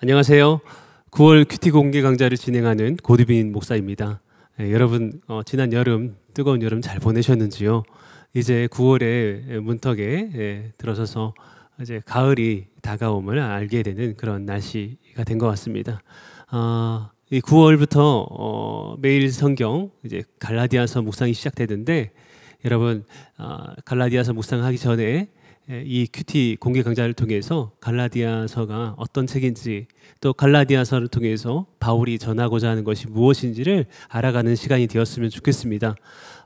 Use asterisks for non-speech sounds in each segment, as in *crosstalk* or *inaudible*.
안녕하세요. 9월 큐티 공개 강좌를 진행하는 고드빈 목사입니다. 예, 여러분 어, 지난 여름 뜨거운 여름 잘 보내셨는지요? 이제 9월에 문턱에 예, 들어서서 이제 가을이 다가옴을 알게 되는 그런 날씨가 된 것 같습니다. 어, 이 9월부터 어, 매일 성경 이제 갈라디아서 묵상이 시작되는데 여러분 아, 갈라디아서 묵상하기 전에 예, 이 큐티 공개 강좌를 통해서 갈라디아서가 어떤 책인지 또 갈라디아서를 통해서 바울이 전하고자 하는 것이 무엇인지를 알아가는 시간이 되었으면 좋겠습니다.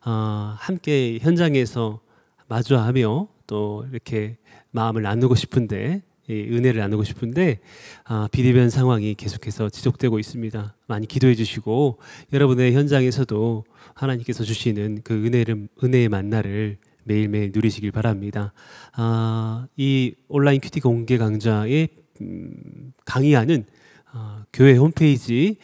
어, 함께 현장에서 마주하며 또 이렇게 마음을 나누고 싶은데 은혜를 나누고 싶은데 아, 비대면 상황이 계속해서 지속되고 있습니다. 많이 기도해 주시고 여러분의 현장에서도 하나님께서 주시는 그 은혜를 은혜의 만나를 매일매일 누리시길 바랍니다. 아, 이 온라인 큐티 공개 강좌의 음, 강의안은 어, 교회 홈페이지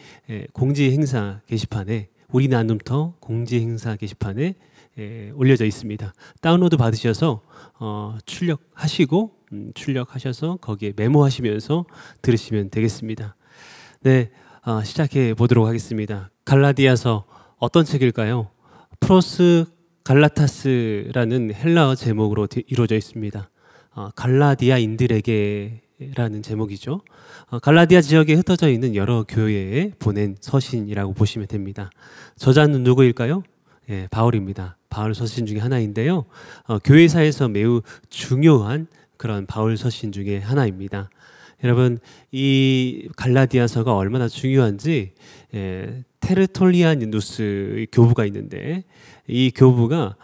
공지 행사 게시판에 우리 나눔터 공지 행사 게시판에 에, 올려져 있습니다. 다운로드 받으셔서 어, 출력하시고 음, 출력하셔서 거기에 메모하시면서 들으시면 되겠습니다. 네, 어, 시작해 보도록 하겠습니다. 갈라디아서 어떤 책일까요? 프로스 갈라타스라는 헬라어 제목으로 이루어져 있습니다. 어, 갈라디아인들에게라는 제목이죠. 어, 갈라디아 지역에 흩어져 있는 여러 교회에 보낸 서신이라고 보시면 됩니다. 저자는 누구일까요? 예, 바울입니다. 바울 서신 중에 하나인데요. 어, 교회사에서 매우 중요한 그런 바울 서신 중에 하나입니다. 여러분 이 갈라디아서가 얼마나 중요한지 에, 예, 테르톨리안 뉴스 교부가 있는데 이 교부가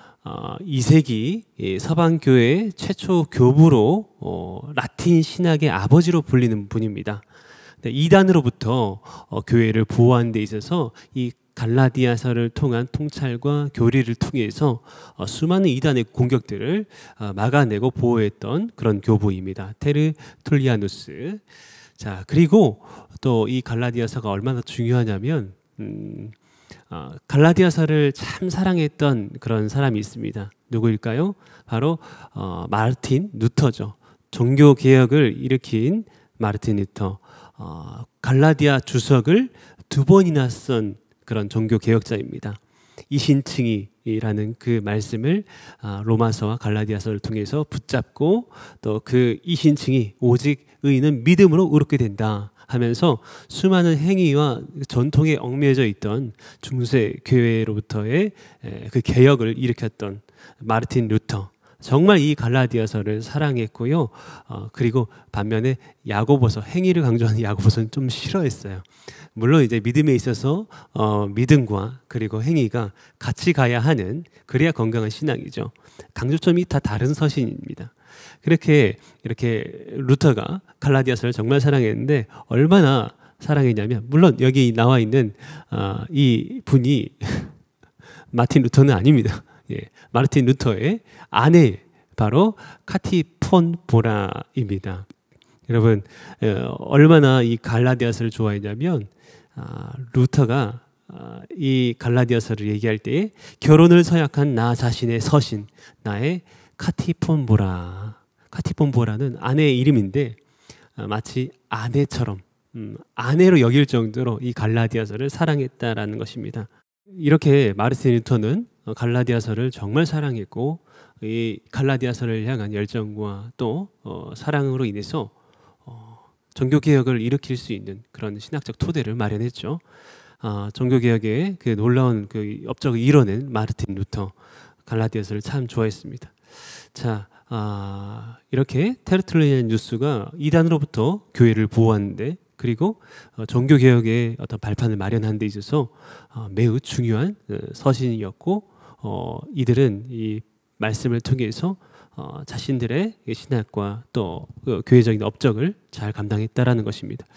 2세기 어, 서방 교회 최초 교부로 어, 라틴 신학의 아버지로 불리는 분입니다. 이단으로부터 어, 교회를 보호하데 있어서 이 갈라디아서를 통한 통찰과 교리를 통해서 수많은 이단의 공격들을 막아내고 보호했던 그런 교부입니다. 테르툴리아누스. 자, 그리고 또 이 갈라디아서가 얼마나 중요하냐면 음, 어, 갈라디아서를 참 사랑했던 그런 사람이 있습니다. 누구일까요? 바로 어, 마르틴 루터죠. 종교 개혁을 일으킨 마르틴 루터. 어, 갈라디아 주석을 두 번이나 쓴 그런 종교 개혁자입니다. 이신칭이라는 그 말씀을 어, 로마서와 갈라디아서를 통해서 붙잡고 또 그 이신칭이 오직 의인은 믿음으로 의롭게 된다. 하면서 수많은 행위와 전통에 얽매여져 있던 중세 교회로부터의 그 개혁을 일으켰던 마르틴 루터 정말 이 갈라디아서를 사랑했고요. 어, 그리고 반면에 야고보서 행위를 강조하는 야고보서는 좀 싫어했어요. 물론 이제 믿음에 있어서 어, 믿음과 그리고 행위가 같이 가야 하는 그래야 건강한 신앙이죠. 강조점이 다 다른 서신입니다. 그렇게 이렇게 루터가 갈라디아서를 정말 사랑했는데 얼마나 사랑했냐면 물론 여기 나와 있는 어, 이 분이 *laughs* 마틴 루터는 아닙니다. *laughs* 예, 마틴 루터의 아내 바로 카티 폰 보라입니다. 여러분 어, 얼마나 이 갈라디아서를 좋아했냐면 아, 루터가 아, 이 갈라디아서를 얘기할 때 결혼을 서약한 나 자신의 서신 나의 카티폰보라 파티폰보라는 아내의 이름인데 어, 마치 아내처럼 음, 아내로 여길 정도로 이 갈라디아서를 사랑했다라는 것입니다. 이렇게 마르틴 루터는 어, 갈라디아서를 정말 사랑했고 이 갈라디아서를 향한 열정과 또 어, 사랑으로 인해서 어, 종교 개혁을 일으킬 수 있는 그런 신학적 토대를 마련했죠. 아, 종교 개혁의 그 놀라운 그 업적을 이뤄낸 마르틴 루터 갈라디아서를 참 좋아했습니다. 자, 아, 이렇게 테르틀리안 뉴스가 이단으로부터 교회를 보호하는데 그리고 어, 종교 개혁의 어떤 발판을 마련한 데 있어서 어, 매우 중요한 어, 서신이었고 어, 이들은 이 말씀을 통해서 어, 자신들의 신학과 또 교회적인 업적을 잘 감당했다라는 것입니다.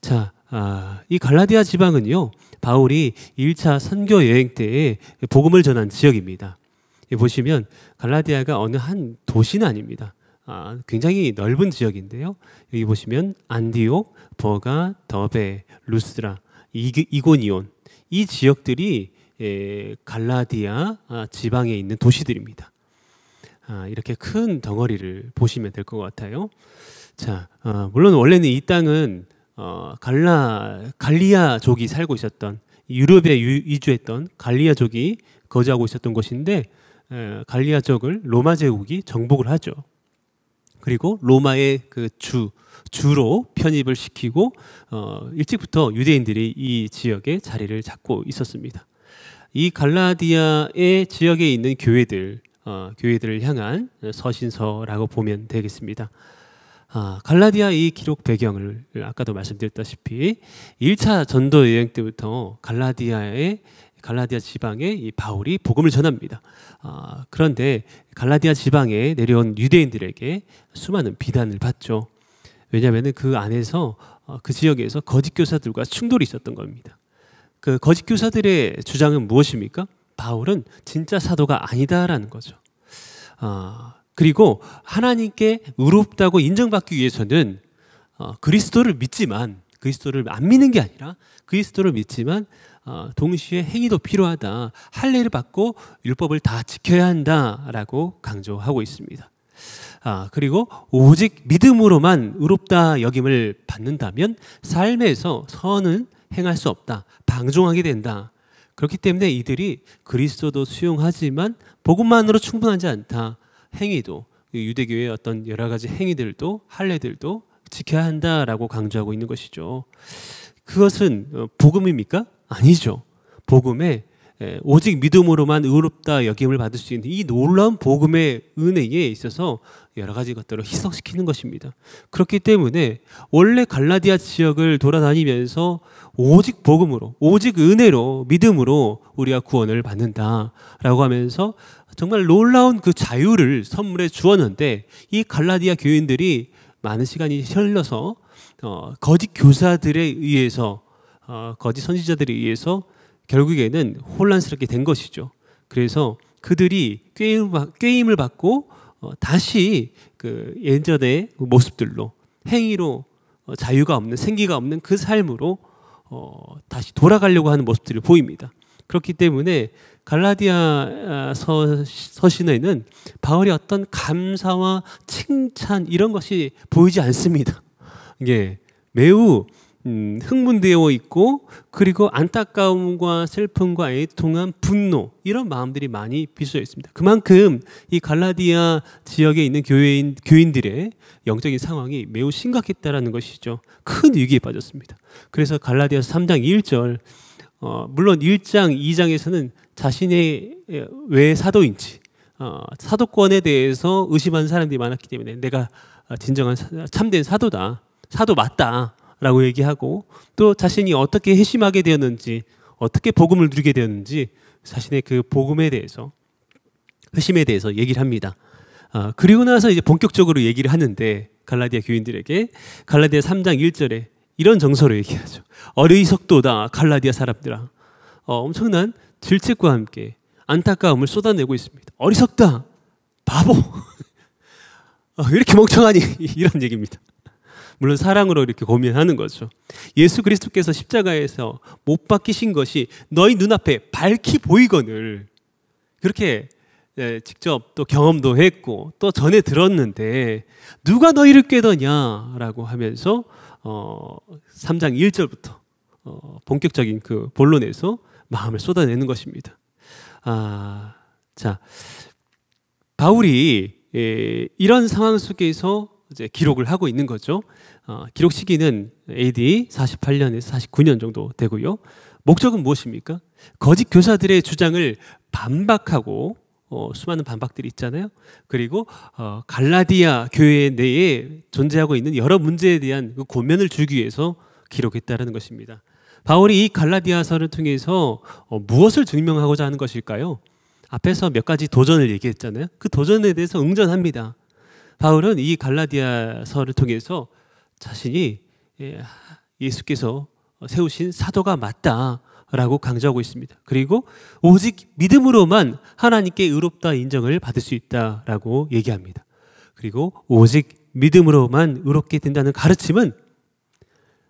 자, 아, 이 갈라디아 지방은요 바울이 1차 선교 여행 때에 복음을 전한 지역입니다. 보시면 갈라디아가 어느 한 도시는 아닙니다. 아, 굉장히 넓은 지역인데요. 여기 보시면 안디옥, 버가, 더베, 루스라, 이, 고니온이 지역들이 예, 갈라디아 아, 지방에 있는 도시들입니다. 아, 이렇게 큰 덩어리를 보시면 될 것 같아요. 자, 아, 물론 원래는 이 땅은 어, 갈라 갈리아족이 살고 있었던 유럽에 유, 이주했던 갈리아족이 거주하고 있었던 곳인데 예, 갈리아 적을 로마 제국이 정복을 하죠. 그리고 로마의 그 주, 주로 편입을 시키고 어, 일찍부터 유대인들이 이 지역에 자리를 잡고 있었습니다. 이 갈라디아의 지역에 있는 교회들, 어, 교회들을 향한 서신서라고 보면 되겠습니다. 아, 갈라디아 이 기록 배경을 아까도 말씀드렸다시피 1차 전도 여행 때부터 갈라디아의 갈라디아 지방에 이 바울이 복음을 전합니다. 아, 그런데 갈라디아 지방에 내려온 유대인들에게 수많은 비난을 받죠. 왜냐하면 그 안에서 어, 그 지역에서 거짓 교사들과 충돌이 있었던 겁니다. 그 거짓 교사들의 주장은 무엇입니까? 바울은 진짜 사도가 아니다라는 거죠. 아, 그리고 하나님께 의롭다고 인정받기 위해서는 어, 그리스도를 믿지만 그리스도를 안 믿는 게 아니라 그리스도를 믿지만 어, 동시에 행위도 필요하다. 할례를 받고 율법을 다 지켜야 한다라고 강조하고 있습니다. 아, 그리고 오직 믿음으로만 의롭다 여김을 받는다면 삶에서 선은 행할 수 없다. 방종하게 된다. 그렇기 때문에 이들이 그리스도도 수용하지만 복음만으로 충분하지 않다. 행위도 유대교의 어떤 여러 가지 행위들도 할례들도 지켜야 한다라고 강조하고 있는 것이죠. 그것은 어, 복음입니까? 아니죠. 복음에 오직 믿음으로만 의롭다 여김을 받을 수 있는 이 놀라운 복음의 은혜에 있어서 여러 가지 것들을 희석시키는 것입니다. 그렇기 때문에 원래 갈라디아 지역을 돌아다니면서 오직 복음으로, 오직 은혜로, 믿음으로 우리가 구원을 받는다라고 하면서 정말 놀라운 그 자유를 선물해 주었는데 이 갈라디아 교인들이 많은 시간이 흘러서 어, 거짓 교사들에 의해서 어, 거짓 선지자들에 의해서 결국에는 혼란스럽게 된 것이죠. 그래서 그들이 꾀임, 을 받고 어, 다시 그 예전의 그 모습들로 행위로 어, 자유가 없는 생기가 없는 그 삶으로 다시 돌아가려고 하는 모습들을 보입니다. 그렇기 때문에 갈라디아 아, 서, 서신에는 바울의 어떤 감사와 칭찬 이런 것이 보이지 않습니다. 이게 *laughs* 예, 매우 음, 흥분되어 있고 그리고 안타까움과 슬픔과 애통한 분노 이런 마음들이 많이 비수어 있습니다. 그만큼 이 갈라디아 지역에 있는 교회인 교인들의 영적인 상황이 매우 심각했다라는 것이죠. 큰 위기에 빠졌습니다. 그래서 갈라디아서 3장 1절 어, 물론 1장 2장에서는 자신의 왜 사도인지 어, 사도권에 대해서 의심하 사람들이 많았기 때문에 내가 어, 진정한 참된 사도다 사도 맞다 라고 얘기하고 또 자신이 어떻게 회심하게 되었는지 어떻게 복음을 누리게 되었는지 자신의 그 복음에 대해서 회심에 대해서 얘기를 합니다. 아, 그리고 나서 이제 본격적으로 얘기를 하는데 갈라디아 교인들에게 갈라디아 3장 1절에 이런 정서로 얘기하죠. 어리석도다 갈라디아 사람들아. 어, 엄청난 질책과 함께 안타까움을 쏟아내고 있습니다. 어리석다 바보. *laughs* 어, 이렇게 멍청하니 *laughs* 이런 얘기입니다. 물론 사랑으로 이렇게 고민하는 거죠. 예수 그리스도께서 십자가에서 못 박히신 것이 너희 눈앞에 밝히 보이거늘 그렇게 예, 직접 또 경험도 했고 또 전에 들었는데 누가 너희를 깨더냐라고 하면서 어 3장 1절부터 어, 본격적인 그 본론에서 마음을 쏟아내는 것입니다. 아, 자 바울이 예, 이런 상황 속에서 이제 기록을 하고 있는 거죠. 어, 기록 시기는 AD 48년에서 49년 정도 되고요. 목적은 무엇입니까? 거짓 교사들의 주장을 반박하고 어, 수많은 반박들이 있잖아요. 그리고 어, 갈라디아 교회 내에 존재하고 있는 여러 문제에 대한 그 고면을 주기 위해서 기록했다는 것입니다. 바울이 이 갈라디아서를 통해서 어, 무엇을 증명하고자 하는 것일까요? 앞에서 몇 가지 도전을 얘기했잖아요. 그 도전에 대해서 응전합니다. 바울은 이 갈라디아서를 통해서 자신이 예, 예수께서 세우신 사도가 맞다라고 강조하고 있습니다. 그리고 오직 믿음으로만 하나님께 의롭다 인정을 받을 수 있다라고 얘기합니다. 그리고 오직 믿음으로만 의롭게 된다는 가르침은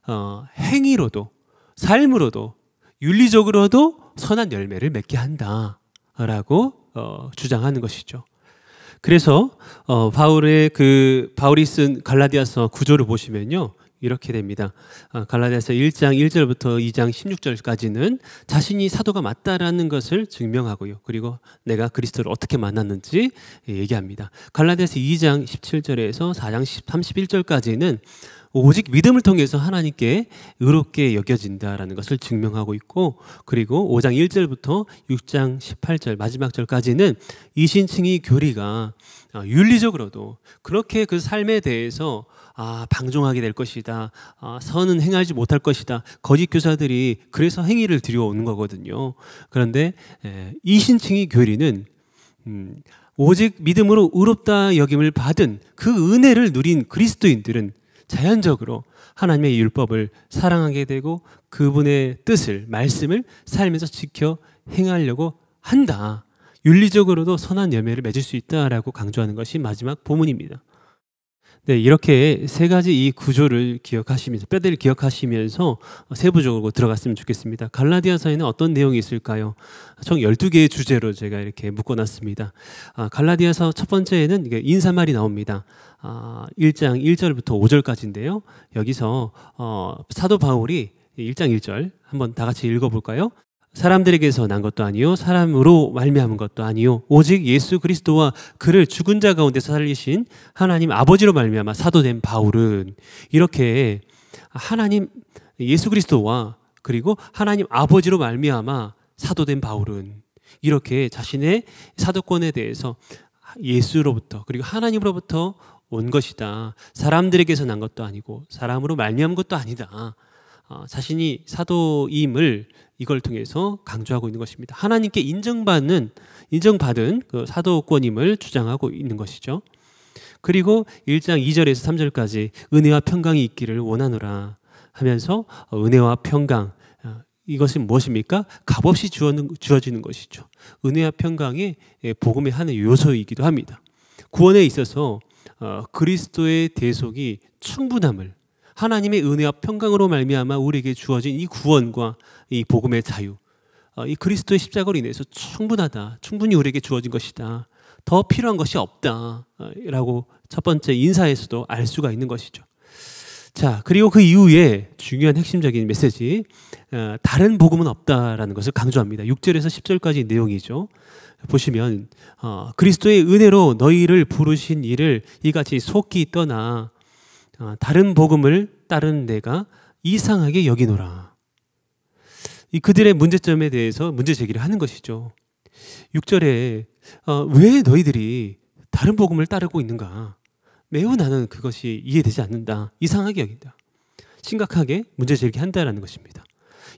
어, 행위로도 삶으로도 윤리적으로도 선한 열매를 맺게 한다라고 어, 주장하는 것이죠. 그래서 어, 바울의 그 바울이 쓴 갈라디아서 구조를 보시면요. 이렇게 됩니다. 아, 갈라디아서 1장 1절부터 2장 16절까지는 자신이 사도가 맞다라는 것을 증명하고요. 그리고 내가 그리스도를 어떻게 만났는지 예, 얘기합니다. 갈라디아서 2장 17절에서 4장 31절까지는 오직 믿음을 통해서 하나님께 의롭게 여겨진다라는 것을 증명하고 있고 그리고 5장 1절부터 6장 18절 마지막 절까지는 이 신칭의 교리가 아, 윤리적으로도 그렇게 그 삶에 대해서 아, 방종하게 될 것이다. 아, 선은 행하지 못할 것이다. 거짓 교사들이 그래서 행위를 들여오는 거거든요. 그런데 이 신칭의 교리는 음, 오직 믿음으로 의롭다 여김을 받은 그 은혜를 누린 그리스도인들은 자연적으로 하나님의 율법을 사랑하게 되고 그분의 뜻을 말씀을 살면서 지켜 행하려고 한다. 윤리적으로도 선한 열매를 맺을 수 있다라고 강조하는 것이 마지막 본문입니다. 네, 이렇게 세 가지 이 구조를 기억하시면서 뼈대를 기억하시면서 세부적으로 들어갔으면 좋겠습니다. 갈라디아서에는 어떤 내용이 있을까요? 총 12개의 주제로 제가 이렇게 묶어 놨습니다. 아, 갈라디아서 첫 번째에는 인사말이 나옵니다. 1장 아, 1절부터 5절까지인데요. 여기서 어, 사도 바울이 1장 1절 한번 다 같이 읽어볼까요? 사람들에게서 난 것도 아니요 사람으로 말미암은 것도 아니요 오직 예수 그리스도와 그를 죽은 자 가운데서 살리신 하나님 아버지로 말미암아 사도된 바울은 이렇게 하나님 예수 그리스도와 그리고 하나님 아버지로 말미암아 사도된 바울은 이렇게 자신의 사도권에 대해서 예수로부터 그리고 하나님으로부터 온 것이다. 사람들에게서 난 것도 아니고 사람으로 말미암은 것도 아니다. 어, 자신이 사도임을 이걸 통해서 강조하고 있는 것입니다. 하나님께 인정받는 인정받은 그 사도권임을 주장하고 있는 것이죠. 그리고 1장 2절에서 3절까지 은혜와 평강이 있기를 원하노라 하면서 은혜와 평강 어, 이것은 무엇입니까? 값없이 주어지는 것이죠. 은혜와 평강이 예, 복음의 하나의 요소이기도 합니다. 구원에 있어서 어, 그리스도의 대속이 충분함을 하나님의 은혜와 평강으로 말미암아 우리에게 주어진 이 구원과 이 복음의 자유 어, 이 그리스도의 십자가로 인해서 충분하다 충분히 우리에게 주어진 것이다 더 필요한 것이 없다라고 어, 첫 번째 인사에서도 알 수가 있는 것이죠. 자 그리고 그 이후에 중요한 핵심적인 메시지 어, 다른 복음은 없다라는 것을 강조합니다. 6절에서 10절까지 내용이죠. 보시면 어, 그리스도의 은혜로 너희를 부르신 이를 이같이 속히 떠나 어, 다른 복음을 따른 내가 이상하게 여기노라. 이 그들의 문제점에 대해서 문제 제기를 하는 것이죠. 6절에 어, 왜 너희들이 다른 복음을 따르고 있는가? 매우 나는 그것이 이해되지 않는다. 이상하게 여긴다. 심각하게 문제 제기한다라는 것입니다.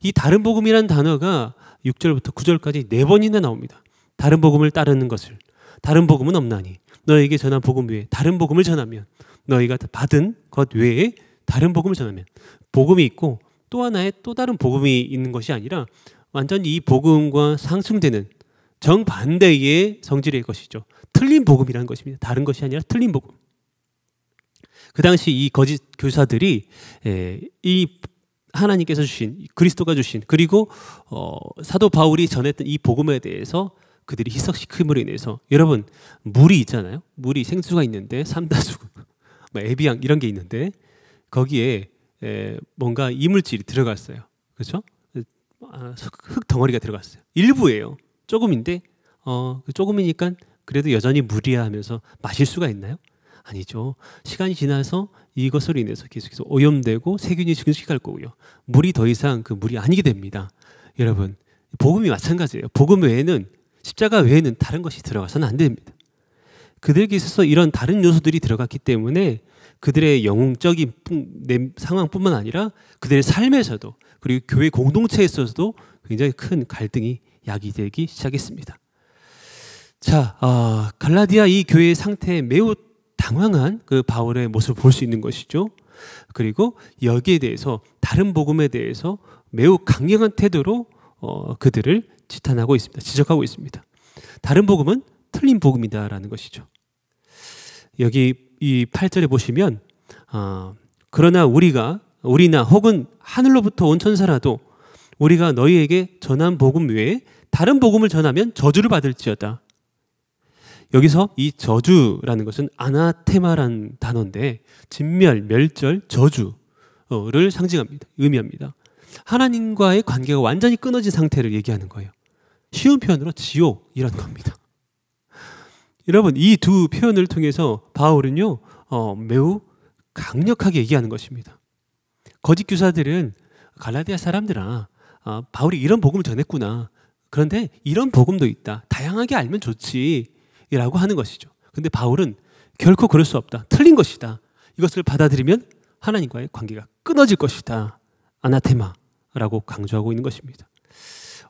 이 다른 복음이라는 단어가 6절부터 9절까지 네 번이나 나옵니다. 다른 복음을 따르는 것을 다른 복음은 없나니 너에게 전한 복음 외에 다른 복음을 전하면 너희가 받은 것 외에 다른 복음을 전하면 복음이 있고 또 하나의 또 다른 복음이 있는 것이 아니라 완전히 이 복음과 상충되는 정반대의 성질의 것이죠. 틀린 복음이라는 것입니다. 다른 것이 아니라 틀린 복음. 그 당시 이 거짓 교사들이 이 하나님께서 주신 그리스도가 주신 그리고 어, 사도 바울이 전했던 이 복음에 대해서 그들이 희석시킴으로 인해서 여러분 물이 있잖아요. 물이 생수가 있는데 삼다수, *laughs* 뭐 에비앙 이런 게 있는데 거기에 뭔가 이물질이 들어갔어요. 그렇죠? 아, 흙 덩어리가 들어갔어요. 일부예요. 조금인데 어, 그 조금이니까 그래도 여전히 물이야 하면서 마실 수가 있나요? 아니죠. 시간이 지나서 이것으로 인해서 계속해서 오염되고 세균이 증식할 거고요. 물이 더 이상 그 물이 아니게 됩니다. 여러분, 복음이 마찬가지예요. 복음 외에는 십자가 외에는 다른 것이 들어가서는 안 됩니다. 그들에게 있어서 이런 다른 요소들이 들어갔기 때문에 그들의 영웅적인 상황뿐만 아니라 그들의 삶에서도 그리고 교회 공동체에서도 굉장히 큰 갈등이 야기되기 시작했습니다. 자, 어, 갈라디아 이 교회의 상태에 매우 당황한 그 바울의 모습을 볼 수 있는 것이죠. 그리고 여기에 대해서 다른 복음에 대해서 매우 강경한 태도로 어, 그들을 지탄하고 있습니다. 지적하고 있습니다. 다른 복음은 틀린 복음이다라는 것이죠. 여기 이 8절에 보시면 어, 그러나 우리가 우리나 혹은 하늘로부터 온 천사라도 우리가 너희에게 전한 복음 외에 다른 복음을 전하면 저주를 받을지어다. 여기서 이 저주라는 것은 아나테마란 단어인데 진멸, 멸절, 저주를 상징합니다. 의미합니다. 하나님과의 관계가 완전히 끊어진 상태를 얘기하는 거예요. 쉬운 표현으로 지옥이라는 겁니다. 여러분 이 두 표현을 통해서 바울은요 어, 매우 강력하게 얘기하는 것입니다. 거짓 교사들은 갈라디아 사람들아 아, 바울이 이런 복음을 전했구나. 그런데 이런 복음도 있다. 다양하게 알면 좋지라고 하는 것이죠. 근데 바울은 결코 그럴 수 없다. 틀린 것이다. 이것을 받아들이면 하나님과의 관계가 끊어질 것이다. 아나테마라고 강조하고 있는 것입니다.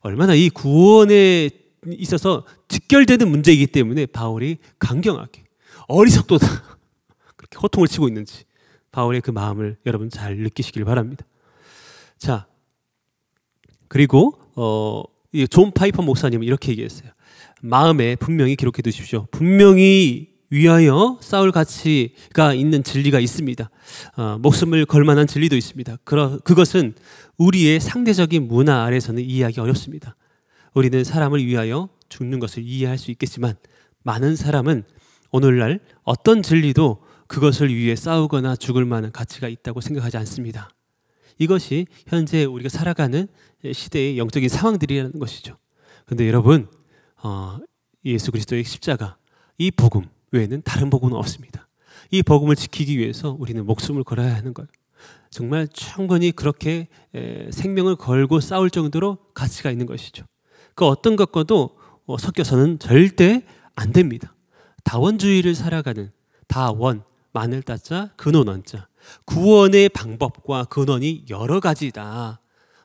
얼마나 이 구원에 있어서 직결되는 문제이기 때문에 바울이 강경하게 어리석도다 *laughs* 그렇게 호통을 치고 있는지 바울의 그 마음을 여러분 잘 느끼시길 바랍니다. 자 그리고 어, 존 파이퍼 목사님은 이렇게 얘기했어요. 마음에 분명히 기록해 두십시오. 분명히 위하여 싸울 가치가 있는 진리가 있습니다. 어, 목숨을 걸 만한 진리도 있습니다. 그러, 그것은 우리의 상대적인 문화 아래서는 이해하기 어렵습니다. 우리는 사람을 위하여 죽는 것을 이해할 수 있겠지만 많은 사람은 오늘날 어떤 진리도 그것을 위해 싸우거나 죽을 만한 가치가 있다고 생각하지 않습니다. 이것이 현재 우리가 살아가는 시대의 영적인 상황들이라는 것이죠. 그런데 여러분, 어, 예수 그리스도의 십자가, 이 복음, 외에는 다른 복음은 없습니다. 이 복음을 지키기 위해서 우리는 목숨을 걸어야 하는 거예요. 정말 충분히 그렇게 생명을 걸고 싸울 정도로 가치가 있는 것이죠. 그 어떤 것과도 어, 섞여서는 절대 안 됩니다. 다원주의를 살아가는 다원, 마늘 따자, 근원원자. 구원의 방법과 근원이 여러 가지다.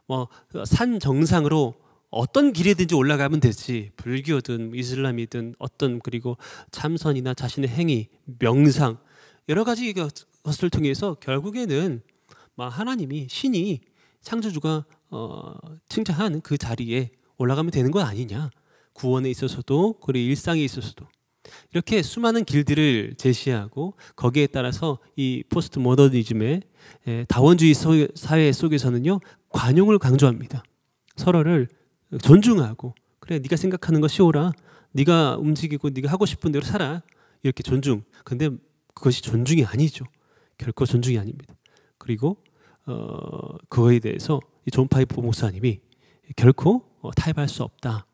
뭐, 산 정상으로 어떤 길이든지 올라가면 되지 불교든 이슬람이든 어떤 그리고 참선이나 자신의 행위 명상 여러 가지 것을 통해서 결국에는 하나님이 신이 창조주가 어, 칭찬하는그 자리에 올라가면 되는 것 아니냐 구원에 있어서도 그리고 일상에 있어서도 이렇게 수많은 길들을 제시하고 거기에 따라서 이 포스트 모더니즘의 다원주의 사회 속에서는요 관용을 강조합니다 서로를 존중하고 그래 네가 생각하는 거 쉬워라 네가 움직이고 네가 하고 싶은 대로 살아 이렇게 존중 근데 그것이 존중이 아니죠 결코 존중이 아닙니다 그리고 어, 그거에 대해서 존 파이프 목사님이 결코 어, 타협할 수 없다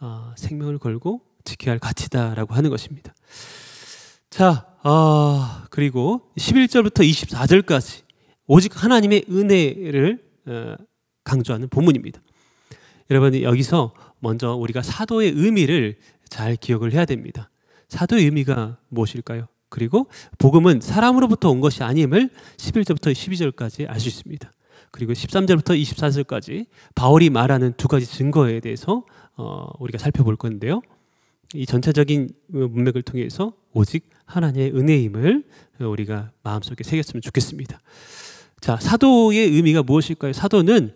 어, 생명을 걸고 지켜야 할 가치다라고 하는 것입니다 자 어, 그리고 11절부터 24절까지 오직 하나님의 은혜를 어, 강조하는 본문입니다 여러분 여기서 먼저 우리가 사도의 의미를 잘 기억을 해야 됩니다. 사도의 의미가 무엇일까요? 그리고 복음은 사람으로부터 온 것이 아님을 11절부터 12절까지 알 수 있습니다. 그리고 13절부터 24절까지 바울이 말하는 두 가지 증거에 대해서 어, 우리가 살펴볼 건데요. 이 전체적인 문맥을 통해서 오직 하나님의 은혜임을 우리가 마음속에 새겼으면 좋겠습니다. 자, 사도의 의미가 무엇일까요? 사도는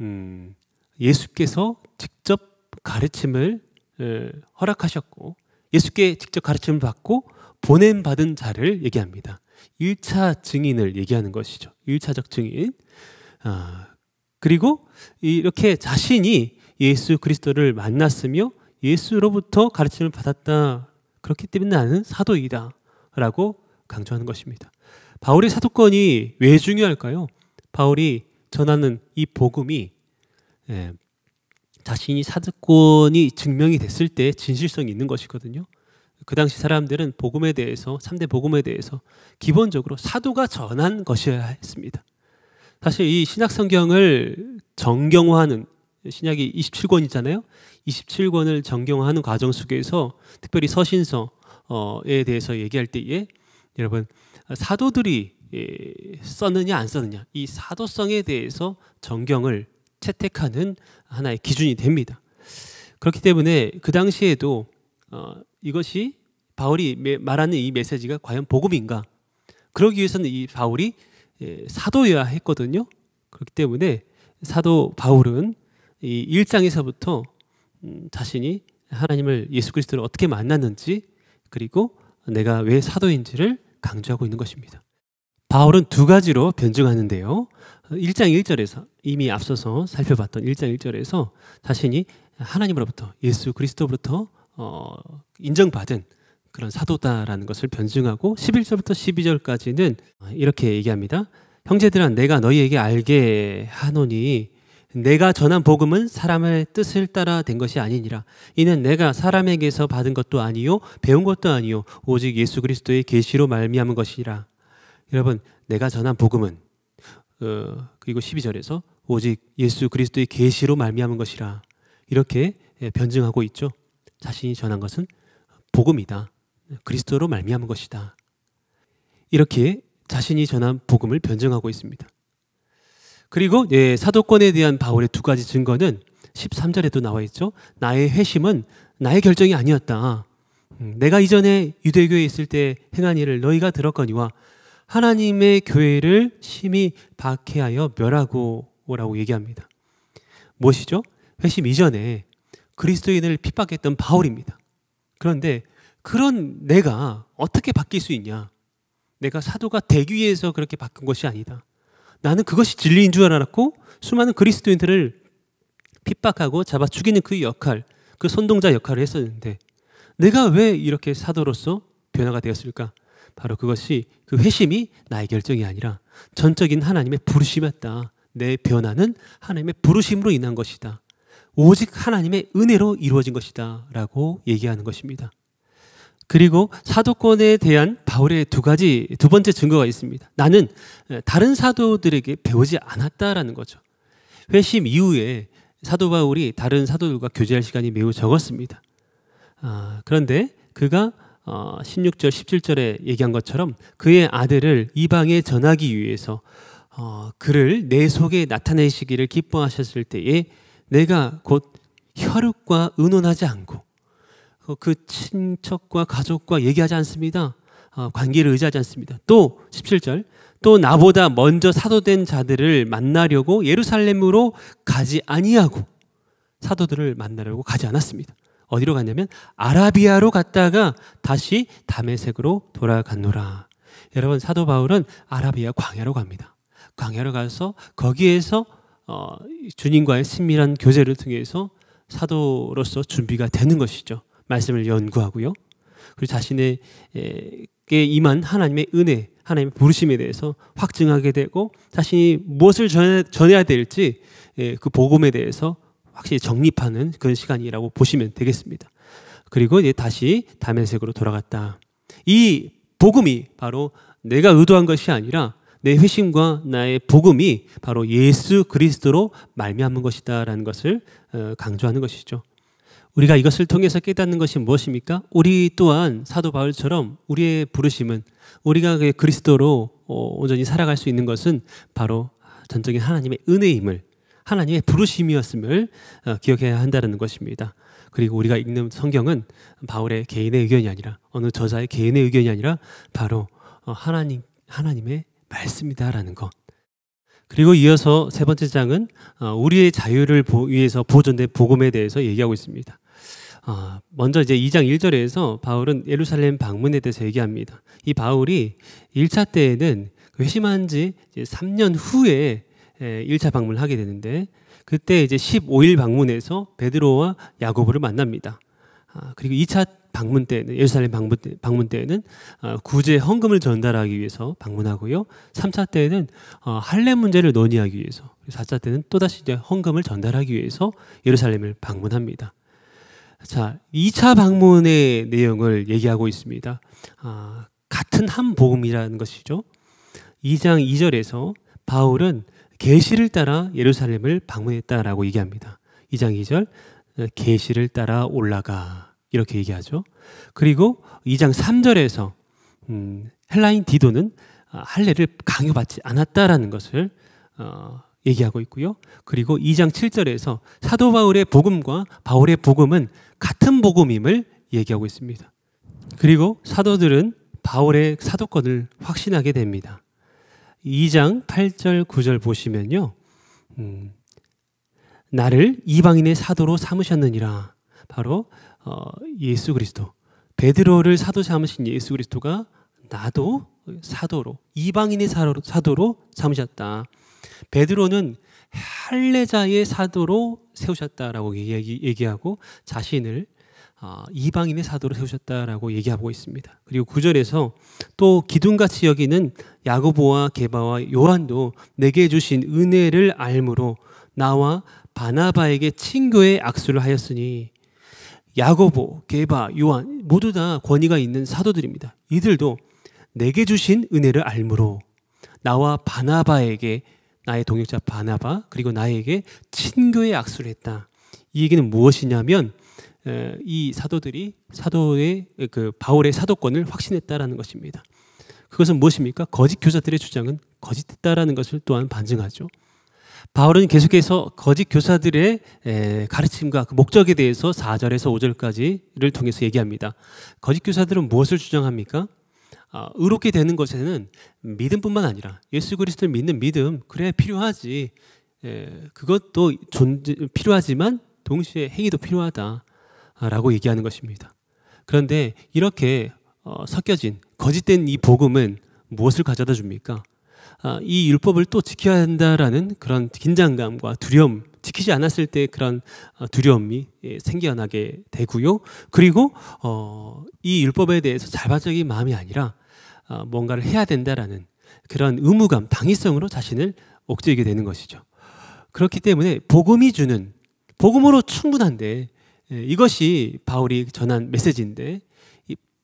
음, 예수께서 직접 가르침을 허락하셨고 예수께 직접 가르침을 받고 보냄 받은 자를 얘기합니다. 1차 증인을 얘기하는 것이죠. 1차적 증인. 아, 그리고 이렇게 자신이 예수 그리스도를 만났으며 예수로부터 가르침을 받았다. 그렇기 때문에 나는 사도이다. 라고 강조하는 것입니다. 바울의 사도권이 왜 중요할까요? 바울이 전하는 이 복음이 예, 자신이 사드권이 증명이 됐을 때 진실성이 있는 것이거든요. 그 당시 사람들은 복음에 대해서 삼대 복음에 대해서 기본적으로 사도가 전한 것이어야 했습니다. 사실 이 신약 성경을 정경화하는 신약이 27권이잖아요. 27권을 정경화하는 과정 속에서 특별히 서신서에 대해서 얘기할 때에 여러분 사도들이 예, 썼느냐 안 썼느냐 이 사도성에 대해서 정경을 채택하는 하나의 기준이 됩니다. 그렇기 때문에 그 당시에도 어, 이것이 바울이 말하는 이 메시지가 과연 복음인가? 그러기 위해서는 이 바울이 예, 사도여야 했거든요. 그렇기 때문에 사도 바울은 이일장에서부터 음, 자신이 하나님을 예수 그리스도를 어떻게 만났는지 그리고 내가 왜 사도인지를 강조하고 있는 것입니다. 바울은 두 가지로 변증하는데요. 1장1절에서 이미 앞서서 살펴봤던 1장1절에서 자신이 하나님으로부터 예수 그리스도로부터 어, 인정받은 그런 사도다라는 것을 변증하고 11절부터 12절까지는 이렇게 얘기합니다. 형제들아 내가 너희에게 알게 하노니 내가 전한 복음은 사람의 뜻을 따라 된 것이 아니니라 이는 내가 사람에게서 받은 것도 아니요 배운 것도 아니요 오직 예수 그리스도의 계시로 말미암은 것이라 여러분 내가 전한 복음은 어, 그리고 12절에서 오직 예수 그리스도의 계시로 말미암은 것이라 이렇게 예, 변증하고 있죠. 자신이 전한 것은 복음이다. 그리스도로 말미암은 것이다. 이렇게 자신이 전한 복음을 변증하고 있습니다. 그리고 예, 사도권에 대한 바울의 두 가지 증거는 13절에도 나와 있죠. 나의 회심은 나의 결정이 아니었다. 음, 내가 이전에 유대교에 있을 때 행한 일을 너희가 들었거니와 하나님의 교회를 심히 박해하여 멸하고 오라고 얘기합니다. 무엇이죠? 회심 이전에 그리스도인을 핍박했던 바울입니다. 그런데 그런 내가 어떻게 바뀔 수 있냐? 내가 사도가 되기 위해서 그렇게 바꾼 것이 아니다. 나는 그것이 진리인 줄 알았고 수많은 그리스도인들을 핍박하고 잡아 죽이는 그 역할, 그 선동자 역할을 했었는데 내가 왜 이렇게 사도로서 변화가 되었을까? 바로 그것이 그 회심이 나의 결정이 아니라 전적인 하나님의 부르심이었다. 내 변화는 하나님의 부르심으로 인한 것이다. 오직 하나님의 은혜로 이루어진 것이다. 라고 얘기하는 것입니다. 그리고 사도권에 대한 바울의 두 가지, 두 번째 증거가 있습니다. 나는 다른 사도들에게 배우지 않았다라는 거죠. 회심 이후에 사도 바울이 다른 사도들과 교제할 시간이 매우 적었습니다. 아, 그런데 그가 어, 16절 17절에 얘기한 것처럼 그의 아들을 이방에 전하기 위해서 어, 그를 내 속에 나타내시기를 기뻐하셨을 때에 내가 곧 혈육과 의논하지 않고 어, 그 친척과 가족과 얘기하지 않습니다. 어, 관계를 의지하지 않습니다. 또 17절 또 나보다 먼저 사도된 자들을 만나려고 예루살렘으로 가지 아니하고 사도들을 만나려고 가지 않았습니다. 어디로 갔냐면 아라비아로 갔다가 다시 다메색으로 돌아갔노라. 여러분 사도 바울은 아라비아 광야로 갑니다. 광야로 가서 거기에서 어, 주님과의 친밀한 교제를 통해서 사도로서 준비가 되는 것이죠. 말씀을 연구하고요. 그리고 자신에게 임한 하나님의 은혜, 하나님의 부르심에 대해서 확증하게 되고 자신이 무엇을 전해, 야 될지 그 복음에 대해서 확실히 정립하는 그런 시간이라고 보시면 되겠습니다. 그리고 이제 다시 담면색으로 돌아갔다. 이 복음이 바로 내가 의도한 것이 아니라 내 회심과 나의 복음이 바로 예수 그리스도로 말미암은 것이다라는 것을 어, 강조하는 것이죠. 우리가 이것을 통해서 깨닫는 것이 무엇입니까? 우리 또한 사도 바울처럼 우리의 부르심은 우리가 그리스도로 어, 온전히 살아갈 수 있는 것은 바로 전적인 하나님의 은혜임을 하나님의 부르심이었음을 어, 기억해야 한다는 것입니다. 그리고 우리가 읽는 성경은 바울의 개인의 의견이 아니라 어느 저자의 개인의 의견이 아니라 바로 어, 하나님 하나님의 말씀이다라는 것. 그리고 이어서 세 번째 장은 어, 우리의 자유를 위해서 보존된 복음에 대해서 얘기하고 있습니다. 먼저 이제 2장 1절에서 바울은 예루살렘 방문에 대해서 얘기합니다. 이 바울이 1차 때에는 그 회심한 지 3년 후에 1차 예, 방문을 하게 되는데 그때 이제 15일 방문해서 베드로와 야고보를 만납니다. 아, 그리고 2차 방문 때는 예루살렘 방문, 때, 방문 때는 아, 구제 헌금을 전달하기 위해서 방문하고요. 3차 때는 어, 할례 문제를 논의하기 위해서. 4차 때는 또다시 이제 헌금을 전달하기 위해서 예루살렘을 방문합니다. 자, 2차 방문의 내용을 얘기하고 있습니다. 아, 같은 한 복음이라는 것이죠. 2장 2절에서 바울은 계시를 따라 예루살렘을 방문했다라고 얘기합니다. 2장 2절 어, 계시를 따라 올라가 이렇게 얘기하죠. 그리고 2장 3절에서 음, 헬라인 디도는 아, 할례를 강요받지 않았다라는 것을 어, 얘기하고 있고요. 그리고 2장 7절에서 사도 바울의 복음과 바울의 복음은 같은 복음임을 얘기하고 있습니다. 그리고 사도들은 바울의 사도권을 확신하게 됩니다. 2장 8절 9절 보시면요. 음, 나를 이방인의 사도로 삼으셨느니라. 바로 어, 예수 그리스도. 베드로를 사도 삼으신 예수 그리스도가 나도 사도로 이방인의 사도로, 사도로 삼으셨다. 베드로는 할례자의 사도로 세우셨다라고 얘기, 하고 자신을 어, 이방인의 사도로 세우셨다라고 얘기하고 있습니다. 그리고 9절에서또 기둥같이 여기는 야고보와 게바와 요한도 내게 주신 은혜를 알므로 나와 바나바에게 친교의 악수를 하였으니 야고보, 게바, 요한 모두 다 권위가 있는 사도들입니다. 이들도 내게 주신 은혜를 알므로 나와 바나바에게 나의 동역자 바나바 그리고 나에게 친교의 악수를 했다. 이 얘기는 무엇이냐면 이 사도들이 사도의 그 바울의 사도권을 확신했다라는 것입니다. 그것은 무엇입니까? 거짓 교사들의 주장은 거짓됐다라는 것을 또한 반증하죠. 바울은 계속해서 거짓 교사들의 가르침과 그 목적에 대해서 4절에서 5절까지를 통해서 얘기합니다. 거짓 교사들은 무엇을 주장합니까? 아, 의롭게 되는 것에는 믿음뿐만 아니라 예수 그리스도를 믿는 믿음 그래 필요하지. 에, 그것도 존재 필요하지만 동시에 행위도 필요하다라고 얘기하는 것입니다. 그런데 이렇게 어, 섞여진 거짓된 이 복음은 무엇을 가져다 줍니까? 아, 이 율법을 또 지켜야 한다라는 그런 긴장감과 두려움, 지키지 않았을 때 그런 어, 두려움이 예, 생겨나게 되고요. 그리고 어, 이 율법에 대해서 자발적인 마음이 아니라 어, 뭔가를 해야 된다라는 그런 의무감, 당위성으로 자신을 옥죄이게 되는 것이죠. 그렇기 때문에 복음이 주는 복음으로 충분한데 예, 이것이 바울이 전한 메시지인데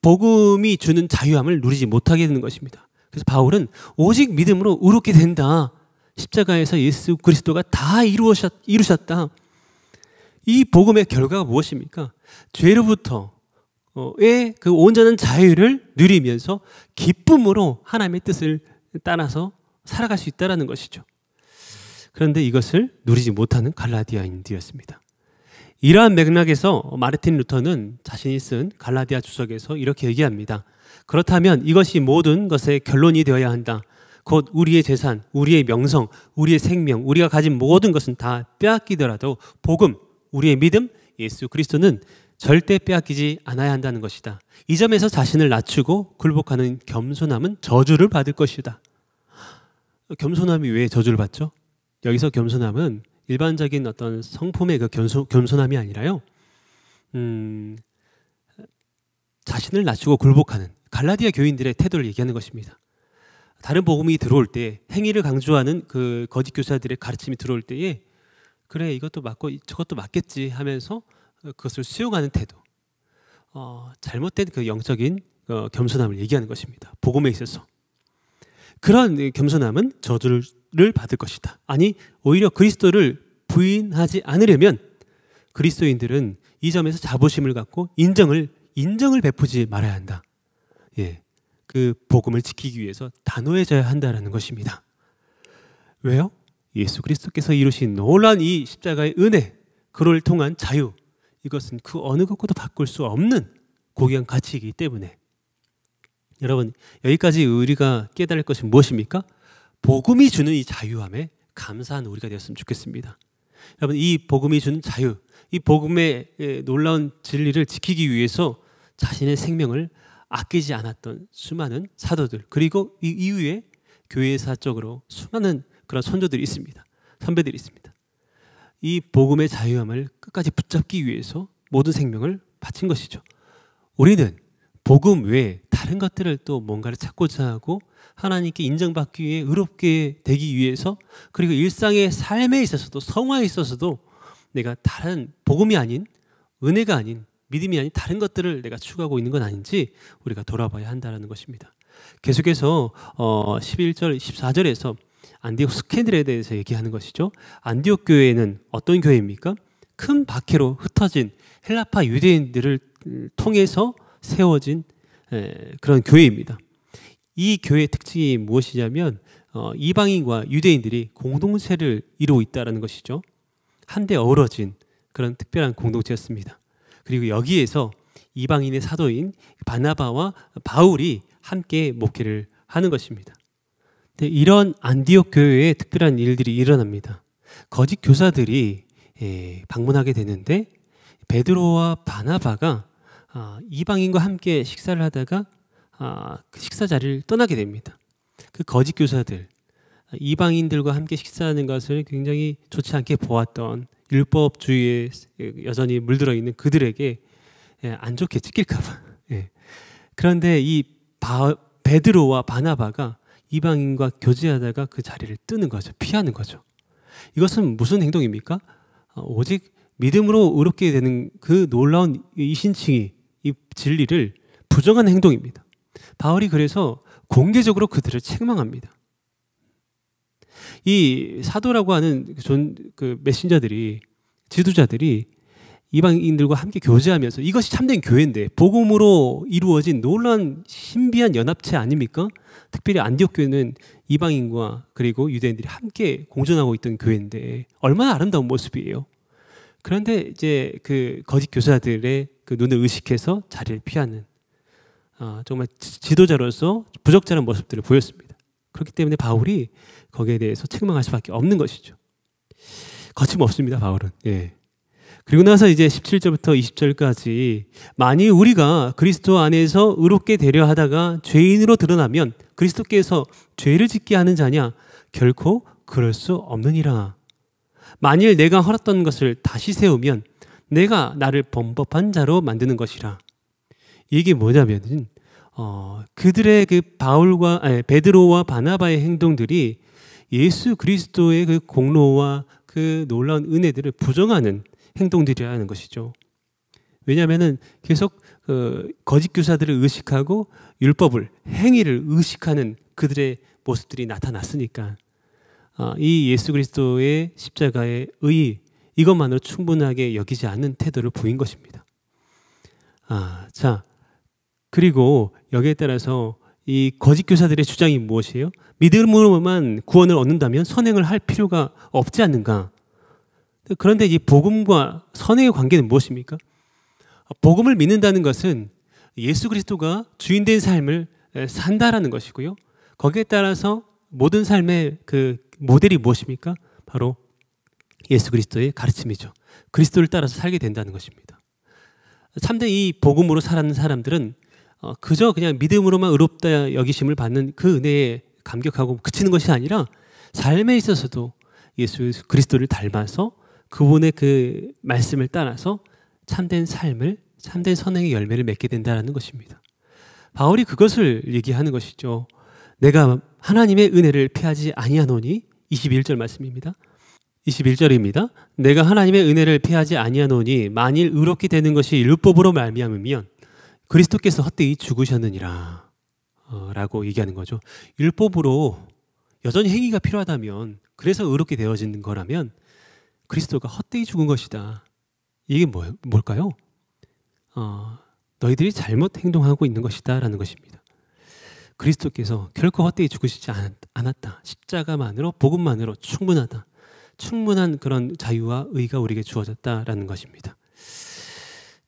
복음이 주는 자유함을 누리지 못하게 되는 것입니다. 그래서 바울은 오직 믿음으로 의롭게 된다. 십자가에서 예수 그리스도가 다 이루셨, 이루셨다. 이 복음의 결과가 무엇입니까? 죄로부터의 어, 그 온전한 자유를 누리면서 기쁨으로 하나님의 뜻을 따라서 살아갈 수 있다라는 것이죠. 그런데 이것을 누리지 못하는 갈라디아인들이었습니다. 이러한 맥락에서 마르틴 루터는 자신이 쓴 갈라디아 주석에서 이렇게 얘기합니다. 그렇다면 이것이 모든 것의 결론이 되어야 한다. 곧 우리의 재산, 우리의 명성, 우리의 생명, 우리가 가진 모든 것은 다 빼앗기더라도 복음, 우리의 믿음, 예수 그리스도는 절대 빼앗기지 않아야 한다는 것이다. 이 점에서 자신을 낮추고 굴복하는 겸손함은 저주를 받을 것이다. 겸손함이 왜 저주를 받죠? 여기서 겸손함은 일반적인 어떤 성품의 그 겸손, 겸손함이 아니라요. 음, 자신을 낮추고 굴복하는 갈라디아 교인들의 태도를 얘기하는 것입니다. 다른 복음이 들어올 때 행위를 강조하는 그 거짓 교사들의 가르침이 들어올 때에 그래 이것도 맞고 저것도 맞겠지 하면서 그것을 수용하는 태도 어, 잘못된 그 영적인 어, 겸손함을 얘기하는 것입니다 복음에 있어서 그런 겸손함은 저주를 를 받을 것이다. 아니 오히려 그리스도를 부인하지 않으려면 그리스도인들은 이 점에서 자부심을 갖고 인정을 인정을 베푸지 말아야 한다. 예. 그 복음을 지키기 위해서 단호해져야 한다라는 것입니다. 왜요? 예수 그리스도께서 이루신 놀란 이 십자가의 은혜, 그를 통한 자유, 이것은 그 어느 것과도 바꿀 수 없는 고귀한 가치이기 때문에 여러분 여기까지 우리가 깨달을 것이 무엇입니까? 복음이 주는 이 자유함에 감사한 우리가 되었으면 좋겠습니다. 여러분 이 복음이 주는 자유, 이 복음의 놀라운 진리를 지키기 위해서 자신의 생명을 아끼지 않았던 수많은 사도들 그리고 이 이후에 교회 사적으로 수많은 그런 선조들이 있습니다. 선배들이 있습니다. 이 복음의 자유함을 끝까지 붙잡기 위해서 모든 생명을 바친 것이죠. 우리는 복음 외에 다른 것들을 또 뭔가를 찾고자 하고 하나님께 인정받기 위해 의롭게 되기 위해서 그리고 일상의 삶에 있어서도 성화에 있어서도 내가 다른 복음이 아닌 은혜가 아닌 믿음이 아닌 다른 것들을 내가 추구하고 있는 건 아닌지 우리가 돌아봐야 한다는 것입니다. 계속해서 어 11절 14절에서 안디옥 스캔들에 대해서 얘기하는 것이죠. 안디옥 교회는 어떤 교회입니까? 큰 박해로 흩어진 헬라파 유대인들을 통해서 세워진 그런 교회입니다. 이 교회 의 특징이 무엇이냐면 어, 이방인과 유대인들이 공동체를 이루고 있다라는 것이죠. 한데 어우러진 그런 특별한 공동체였습니다. 그리고 여기에서 이방인의 사도인 바나바와 바울이 함께 목회를 하는 것입니다. 이런 안디옥 교회에 특별한 일들이 일어납니다. 거짓 교사들이 예, 방문하게 되는데 베드로와 바나바가 아, 이방인과 함께 식사를 하다가 아, 그 식사 자리를 떠나게 됩니다. 그 거짓 교사들, 이방인들과 함께 식사하는 것을 굉장히 좋지 않게 보았던 율법주의에 여전히 물들어 있는 그들에게 예, 안 좋게 찍힐까봐. 예. 그런데 이 바, 베드로와 바나바가 이방인과 교제하다가 그 자리를 뜨는 거죠. 피하는 거죠. 이것은 무슨 행동입니까? 어, 오직 믿음으로 의롭게 되는 그 놀라운 이 신칭이 이 진리를 부정한 행동입니다. 바울이 그래서 공개적으로 그들을 책망합니다. 이 사도라고 하는 그 존, 그 메신저들이, 지도자들이 이방인들과 함께 교제하면서 이것이 참된 교회인데, 복음으로 이루어진 놀란 신비한 연합체 아닙니까? 특별히 안디옥 교회는 이방인과 그리고 유대인들이 함께 공존하고 있던 교회인데, 얼마나 아름다운 모습이에요. 그런데 이제 그 거짓 교사들의 그 눈을 의식해서 자리를 피하는 아, 정말 지도자로서 부적절한 모습들을 보였습니다. 그렇기 때문에 바울이 거기에 대해서 책망할 수밖에 없는 것이죠. 거침없습니다, 바울은. 예. 그리고 나서 이제 17절부터 20절까지 만일 우리가 그리스도 안에서 의롭게 되려 하다가 죄인으로 드러나면 그리스도께서 죄를 짓게 하는 자냐? 결코 그럴 수 없느니라. 만일 내가 헐었던 것을 다시 세우면 내가 나를 범법한 자로 만드는 것이라. 이게 뭐냐면 어, 그들의 그 바울과 아니, 베드로와 바나바의 행동들이 예수 그리스도의 그 공로와 그 놀라운 은혜들을 부정하는 행동들이라는 것이죠. 왜냐하면은 계속 그 거짓 교사들을 의식하고 율법을 행위를 의식하는 그들의 모습들이 나타났으니까 아, 이 예수 그리스도의 십자가 의의 이것만으로 충분하게 여기지 않는 태도를 보인 것입니다. 아, 자, 그리고 여기에 따라서 이 거짓 교사들의 주장이 무엇이에요? 믿음으로만 구원을 얻는다면 선행을 할 필요가 없지 않는가? 그런데 이 복음과 선행의 관계는 무엇입니까? 복음을 믿는다는 것은 예수 그리스도가 주인 된 삶을 산다라는 것이고요. 거기에 따라서 모든 삶의 그 모델이 무엇입니까? 바로 예수 그리스도의 가르침이죠. 그리스도를 따라서 살게 된다는 것입니다. 참된 이 복음으로 살아는 사람들은 어, 그저 그냥 믿음으로만 의롭다 여기심을 받는 그 은혜에 감격하고 그치는 것이 아니라 삶에 있어서도 예수 그리스도를 닮아서 그분의 그 말씀을 따라서 참된 삶을 참된 선행의 열매를 맺게 된다는 것입니다. 바울이 그것을 얘기하는 것이죠. 내가 하나님의 은혜를 피하지 아니하노니 21절 말씀입니다. 21절입니다. 내가 하나님의 은혜를 피하지 아니하노니 만일 의롭게 되는 것이 율법으로 말미암으면 그리스도께서 헛되이 죽으셨느니라 어, 라고 얘기하는 거죠. 율법으로 여전히 행위가 필요하다면 그래서 의롭게 되어진 거라면 그리스도가 헛되이 죽은 것이다. 이게 뭐, 뭘까요? 어, 너희들이 잘못 행동하고 있는 것이다 라는 것입니다. 그리스도께서 결코 헛되이 죽으시지 않았다. 십자가만으로 복음만으로 충분하다. 충분한 그런 자유와 의가 우리에게 주어졌다라는 것입니다.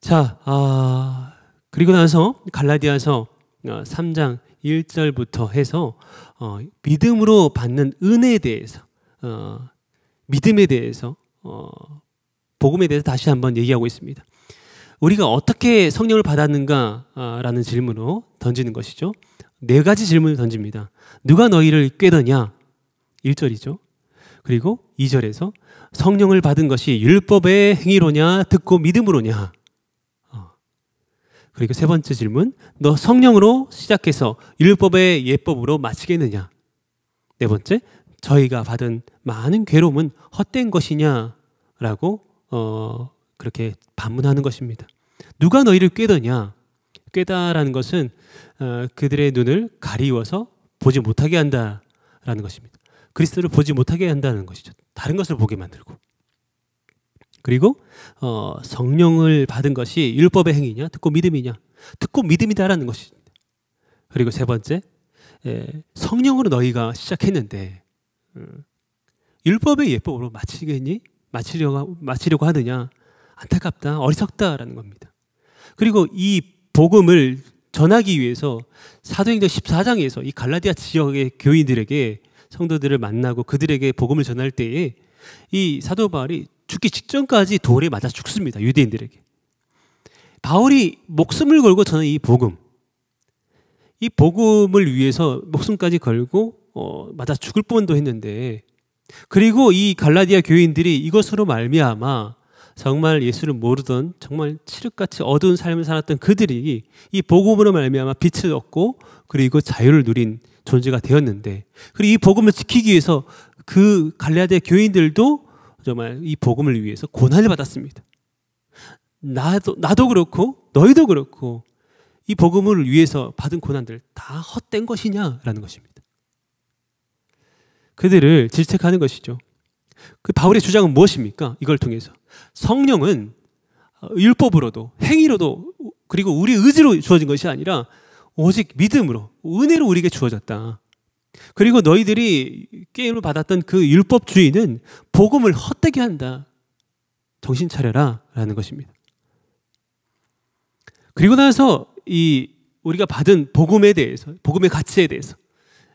자, 아, 그리고 나서 갈라디아서 3장 어, 1절부터 해서 어, 믿음으로 받는 은혜에 대해서 어, 믿음에 대해서 어, 복음에 대해서 다시 한번 얘기하고 있습니다. 우리가 어떻게 성령을 받았는가라는 아, 질문으로 던지는 것이죠. 네 가지 질문을 던집니다. 누가 너희를 꾀더냐? 1절이죠. 그리고 2절에서 성령을 받은 것이 율법의 행위로냐 듣고 믿음으로냐 그리고 그러니까 세 번째 질문, 너 성령으로 시작해서 율법의 예법으로 마치겠느냐? 네 번째, 저희가 받은 많은 괴로움은 헛된 것이냐? 라고 어, 그렇게 반문하는 것입니다. 누가 너희를 꾀더냐? 꾀다라는 것은 어, 그들의 눈을 가리워서 보지 못하게 한다라는 것입니다. 그리스도를 보지 못하게 한다는 것이죠. 다른 것을 보게 만들고 그리고 어, 성령을 받은 것이 율법의 행위냐, 듣고 믿음이냐, 듣고 믿음이다라는 것입니다. 그리고 세 번째, 예, 성령으로 너희가 시작했는데 음, 율법의 예법으로 마치겠니? 마치려고 마치려고 하느냐? 안타깝다, 어리석다라는 겁니다. 그리고 이 복음을 전하기 위해서 사도행전 14장에서 이 갈라디아 지역의 교인들에게 성도들을 만나고 그들에게 복음을 전할 때에 이 사도 바울이 죽기 직전까지 돌에 맞아 죽습니다. 유대인들에게. 바울이 목숨을 걸고 저는 이 복음, 이 복음을 위해서 목숨까지 걸고 어, 맞아 죽을 뻔도 했는데, 그리고 이 갈라디아 교인들이 이것으로 말미암아 정말 예수를 모르던 정말 칠흑같이 어두운 삶을 살았던 그들이 이 복음으로 말미암아 빛을 얻고 그리고 자유를 누린 존재가 되었는데 그리고 이 복음을 지키기 위해서 그 갈라디아 교인들도 정말 이 복음을 위해서 고난을 받았습니다. 나도 나도 그렇고 너희도 그렇고 이 복음을 위해서 받은 고난들 다 헛된 것이냐라는 것입니다. 그들을 질책하는 것이죠. 그 바울의 주장은 무엇입니까? 이걸 통해서 성령은 율법으로도 행위로도 그리고 우리 의지로 주어진 것이 아니라 오직 믿음으로 은혜로 우리에게 주어졌다. 그리고 너희들이 게임을 받았던 그 율법주의는 복음을 헛되게 한다. 정신 차려라. 라는 것입니다. 그리고 나서 이 우리가 받은 복음에 대해서, 복음의 가치에 대해서,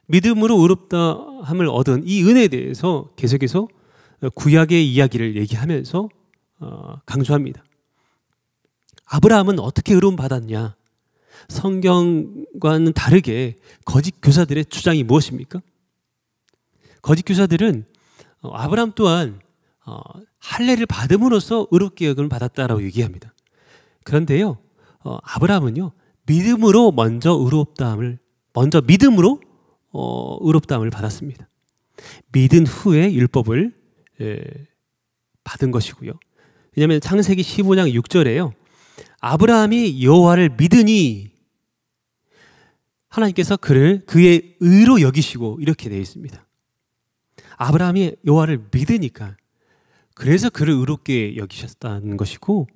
믿음으로 의롭다함을 얻은 이 은혜에 대해서 계속해서 구약의 이야기를 얘기하면서 어, 강조합니다. 아브라함은 어떻게 의로움 받았냐? 성경과는 다르게 거짓 교사들의 주장이 무엇입니까? 거짓 교사들은 어, 아브람 또한 어, 할례를 받음으로써 의롭게 여김을 받았다라고 얘기합니다. 그런데요, 어, 아브람은요 믿음으로 먼저 의롭다함을 먼저 믿음으로 의롭다함을 받았습니다. 믿은 후에 율법을 예, 받은 것이고요. 왜냐하면 창세기 15장 6절에요. 아브라함이 여호와를 믿으니 하나님께서 그를 그의 의로 여기시고 이렇게 되어 있습니다. 아브라함이 여호와를 믿으니까 그래서 그를 의롭게 여기셨다는 것이고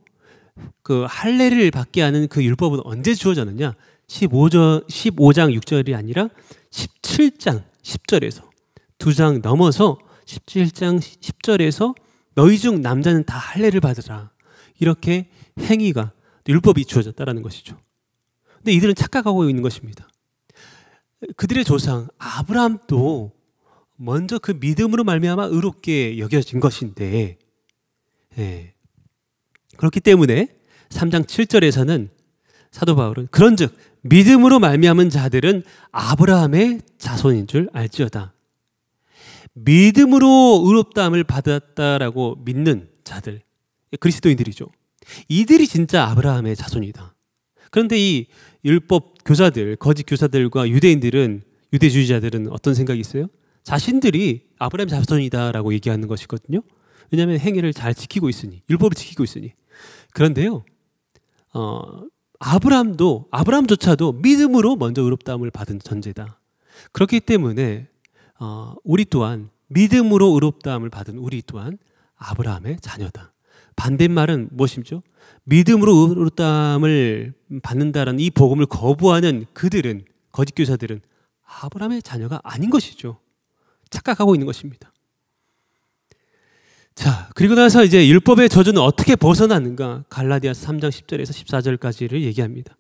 그 할례를 받게 하는 그 율법은 언제 주어졌느냐? 15절 15장 6절이 아니라 17장 10절에서 두 장 넘어서 17장 10절에서 너희 중 남자는 다 할례를 받으라. 이렇게 행위가 율법이 주어졌다라는 것이죠. 근데 이들은 착각하고 있는 것입니다. 그들의 조상 아브라함도 먼저 그 믿음으로 말미암아 의롭게 여겨진 것인데 예. 그렇기 때문에 3장 7절에서는 사도 바울은 그런즉 믿음으로 말미암은 자들은 아브라함의 자손인 줄 알지어다. 믿음으로 의롭다함을 받았다라고 믿는 자들 그리스도인들이죠. 이들이 진짜 아브라함의 자손이다. 그런데 이 율법 교사들, 거짓 교사들과 유대인들은 유대주의자들은 어떤 생각이 있어요? 자신들이 아브라함 자손이다라고 얘기하는 것이거든요. 왜냐하면 행위를 잘 지키고 있으니 율법을 지키고 있으니 그런데요. 어, 아브라함도 아브라함조차도 믿음으로 먼저 의롭다함을 받은 존재다. 그렇기 때문에 어, 우리 또한 믿음으로 의롭다함을 받은 우리 또한 아브라함의 자녀다. 반대말은 무엇이죠? 믿음으로 의롭담을 받는다라는 이 복음을 거부하는 그들은 거짓 교사들은 아브라함의 자녀가 아닌 것이죠. 착각하고 있는 것입니다. 자, 그리고 나서 이제 율법의 저주는 어떻게 벗어나는가? 갈라디아서 3장 10절에서 14절까지를 얘기합니다.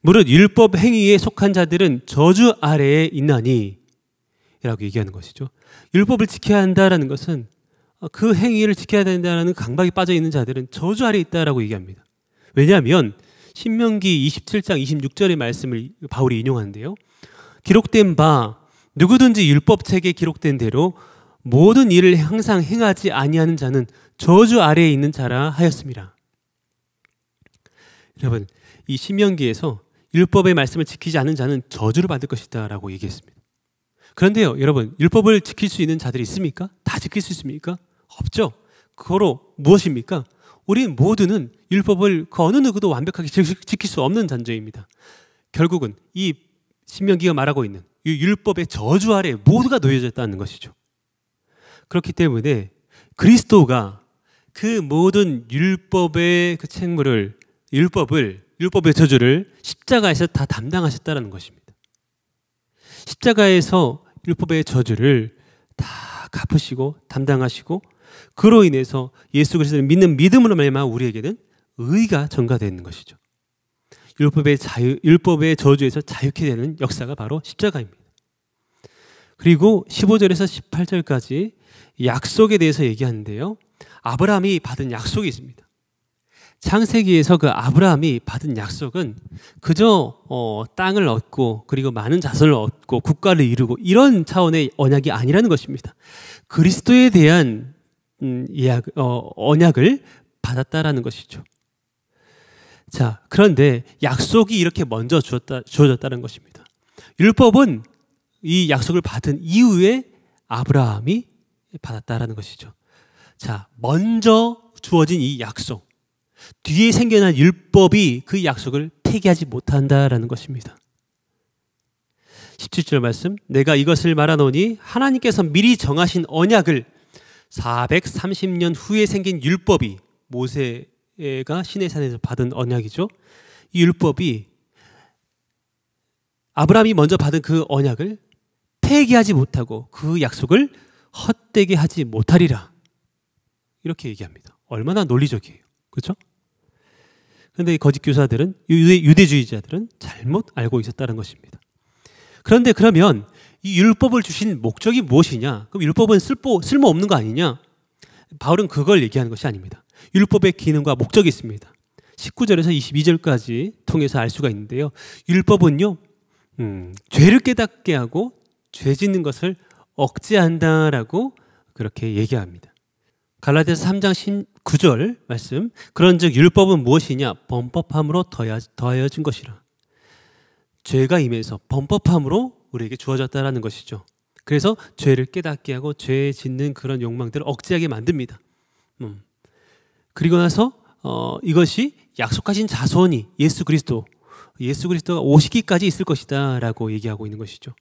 무릇 율법 행위에 속한 자들은 저주 아래에 있나니 라고 얘기하는 것이죠. 율법을 지켜야 한다라는 것은 어, 그 행위를 지켜야 된다는 강박이 빠져 있는 자들은 저주 아래 있다라고 얘기합니다. 왜냐하면 신명기 27장 26절의 말씀을 바울이 인용하는데요. 기록된 바 누구든지 율법 책에 기록된 대로 모든 일을 항상 행하지 아니하는 자는 저주 아래에 있는 자라 하였습니다. 여러분, 이 신명기에서 율법의 말씀을 지키지 않은 자는 저주를 받을 것이다라고 얘기했습니다. 그런데요, 여러분, 율법을 지킬 수 있는 자들이 있습니까? 다 지킬 수 있습니까? 없죠. 그로 무엇입니까? 우리 모두는 율법을 그 어느 누구도 완벽하게 지킬 수 없는 존재입니다. 결국은 이 신명기가 말하고 있는 이 율법의 저주 아래 모두가 놓여져 다는 것이죠. 그렇기 때문에 그리스도가 그 모든 율법의 그 책무를 율법을 율법의 저주를 십자가에서 다 담당하셨다는 것입니다. 십자가에서 율법의 저주를 다 갚으시고 담당하시고 그로 인해서 예수 그리스도를 믿는 믿음으로 말미암아 우리에게는 의가 전가되는 것이죠. 율법의 자유, 율법의 저주에서 자유케 되는 역사가 바로 십자가입니다. 그리고 15절에서 18절까지 약속에 대해서 얘기하는데요. 아브라함이 받은 약속이 있습니다. 창세기에서 그 아브라함이 받은 약속은 그저 어, 땅을 얻고 그리고 많은 자손을 얻고 국가를 이루고 이런 차원의 언약이 아니라는 것입니다. 그리스도에 대한 음, 예약, 어, 언약을 받았다라는 것이죠. 자, 그런데 약속이 이렇게 먼저 주었다, 주어졌다는 것입니다. 율법은 이 약속을 받은 이후에 아브라함이 받았다라는 것이죠. 자, 먼저 주어진 이 약속, 뒤에 생겨난 율법이 그 약속을 폐기하지 못한다라는 것입니다. 17절 말씀, 내가 이것을 말하노니 하나님께서 미리 정하신 언약을 430년 후에 생긴 율법이 모세가 시내산에서 받은 언약이죠. 이 율법이 아브라함이 먼저 받은 그 언약을 폐기하지 못하고 그 약속을 헛되게 하지 못하리라. 이렇게 얘기합니다. 얼마나 논리적이에요. 그렇죠? 그런데 거짓 교사들은 유대, 주의자들은 잘못 알고 있었다는 것입니다. 그런데 그러면 이 율법을 주신 목적이 무엇이냐? 그럼 율법은 쓸모, 쓸모없는 거 아니냐? 바울은 그걸 얘기하는 것이 아닙니다. 율법의 기능과 목적이 있습니다. 19절에서 22절까지 통해서 알 수가 있는데요. 율법은요, 음, 죄를 깨닫게 하고 죄 짓는 것을 억제한다라고 그렇게 얘기합니다. 갈라디아서 3장 9절 말씀. 그런즉 율법은 무엇이냐? 범법함으로 더하여진 것이라. 죄가 임해서 범법함으로 우리에게 주어졌다라는 것이죠. 그래서 죄를 깨닫게 하고 죄 짓는 그런 욕망들을 억제하게 만듭니다. 음. 그리고 나서 어, 이것이 약속하신 자손이 예수 그리스도, 예수 그리스도가 오시기까지 있을 것이다라고 얘기하고 있는 것이죠.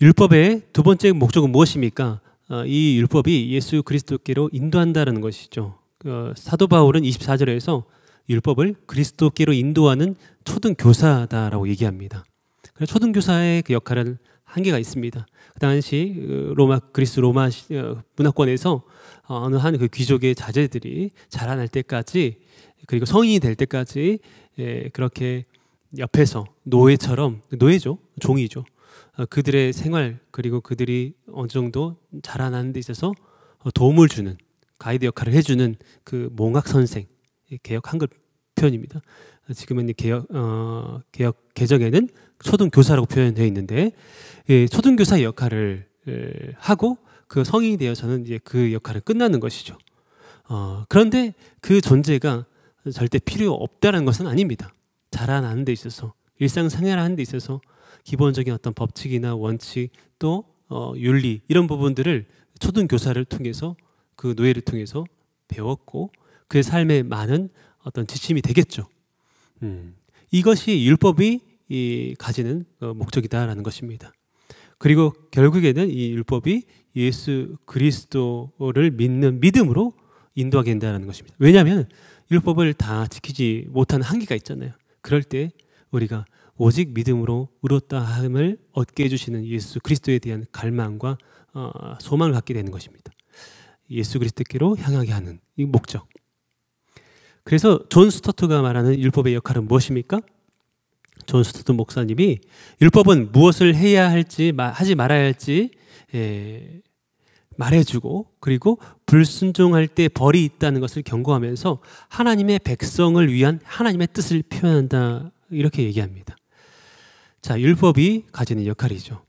율법의 두 번째 목적은 무엇입니까? 어, 이 율법이 예수 그리스도께로 인도한다는 라 것이죠. 어, 사도 바울은 24절에서 율법을 그리스도께로 인도하는 초등 교사다라고 얘기합니다. 그래서 초등교사의 그 역할은 한계가 있습니다. 그 당시 그 로마 그리스 로마 어, 문화권에서 어, 어느 한 그 귀족의 자제들이 자라날 때까지 그리고 성인이 될 때까지 예, 그렇게 옆에서 노예처럼 노예죠 종이죠 어, 그들의 생활 그리고 그들이 어느 정도 자라나는 데 있어서 도움을 주는 가이드 역할을 해주는 그 몽학 선생 개혁 한글 표현입니다. 지금은 개혁 어, 개혁 개정에는 초등 교사라고 표현되어 있는데 예, 초등 교사 역할을 예, 하고 그 성인이 되어서는 이제 그 역할은 끝나는 것이죠. 어, 그런데 그 존재가 절대 필요 없다는 것은 아닙니다. 자라나는 데 있어서 일상생활하는 데 있어서 기본적인 어떤 법칙이나 원칙 또 어, 윤리 이런 부분들을 초등 교사를 통해서 그 노예를 통해서 배웠고 그의 삶에 많은 어떤 지침이 되겠죠. 음. 이것이 율법이 이 가지는 어, 목적이다라는 것입니다. 그리고 결국에는 이 율법이 예수 그리스도를 믿는 믿음으로 인도하게 된다는 것입니다. 왜냐하면 율법을 다 지키지 못한 한계가 있잖아요. 그럴 때 우리가 오직 믿음으로 의롭다 함을 얻게 해주시는 예수 그리스도에 대한 갈망과 어, 소망을 갖게 되는 것입니다. 예수 그리스도께로 향하게 하는 이 목적. 그래서 존 스토트가 말하는 율법의 역할은 무엇입니까? 존 스토트 목사님이 율법은 무엇을 해야 할지 하지 말아야 할지 예, 말해주고 그리고 불순종할 때 벌이 있다는 것을 경고하면서 하나님의 백성을 위한 하나님의 뜻을 표현한다 이렇게 얘기합니다. 자 율법이 가지는 역할이죠.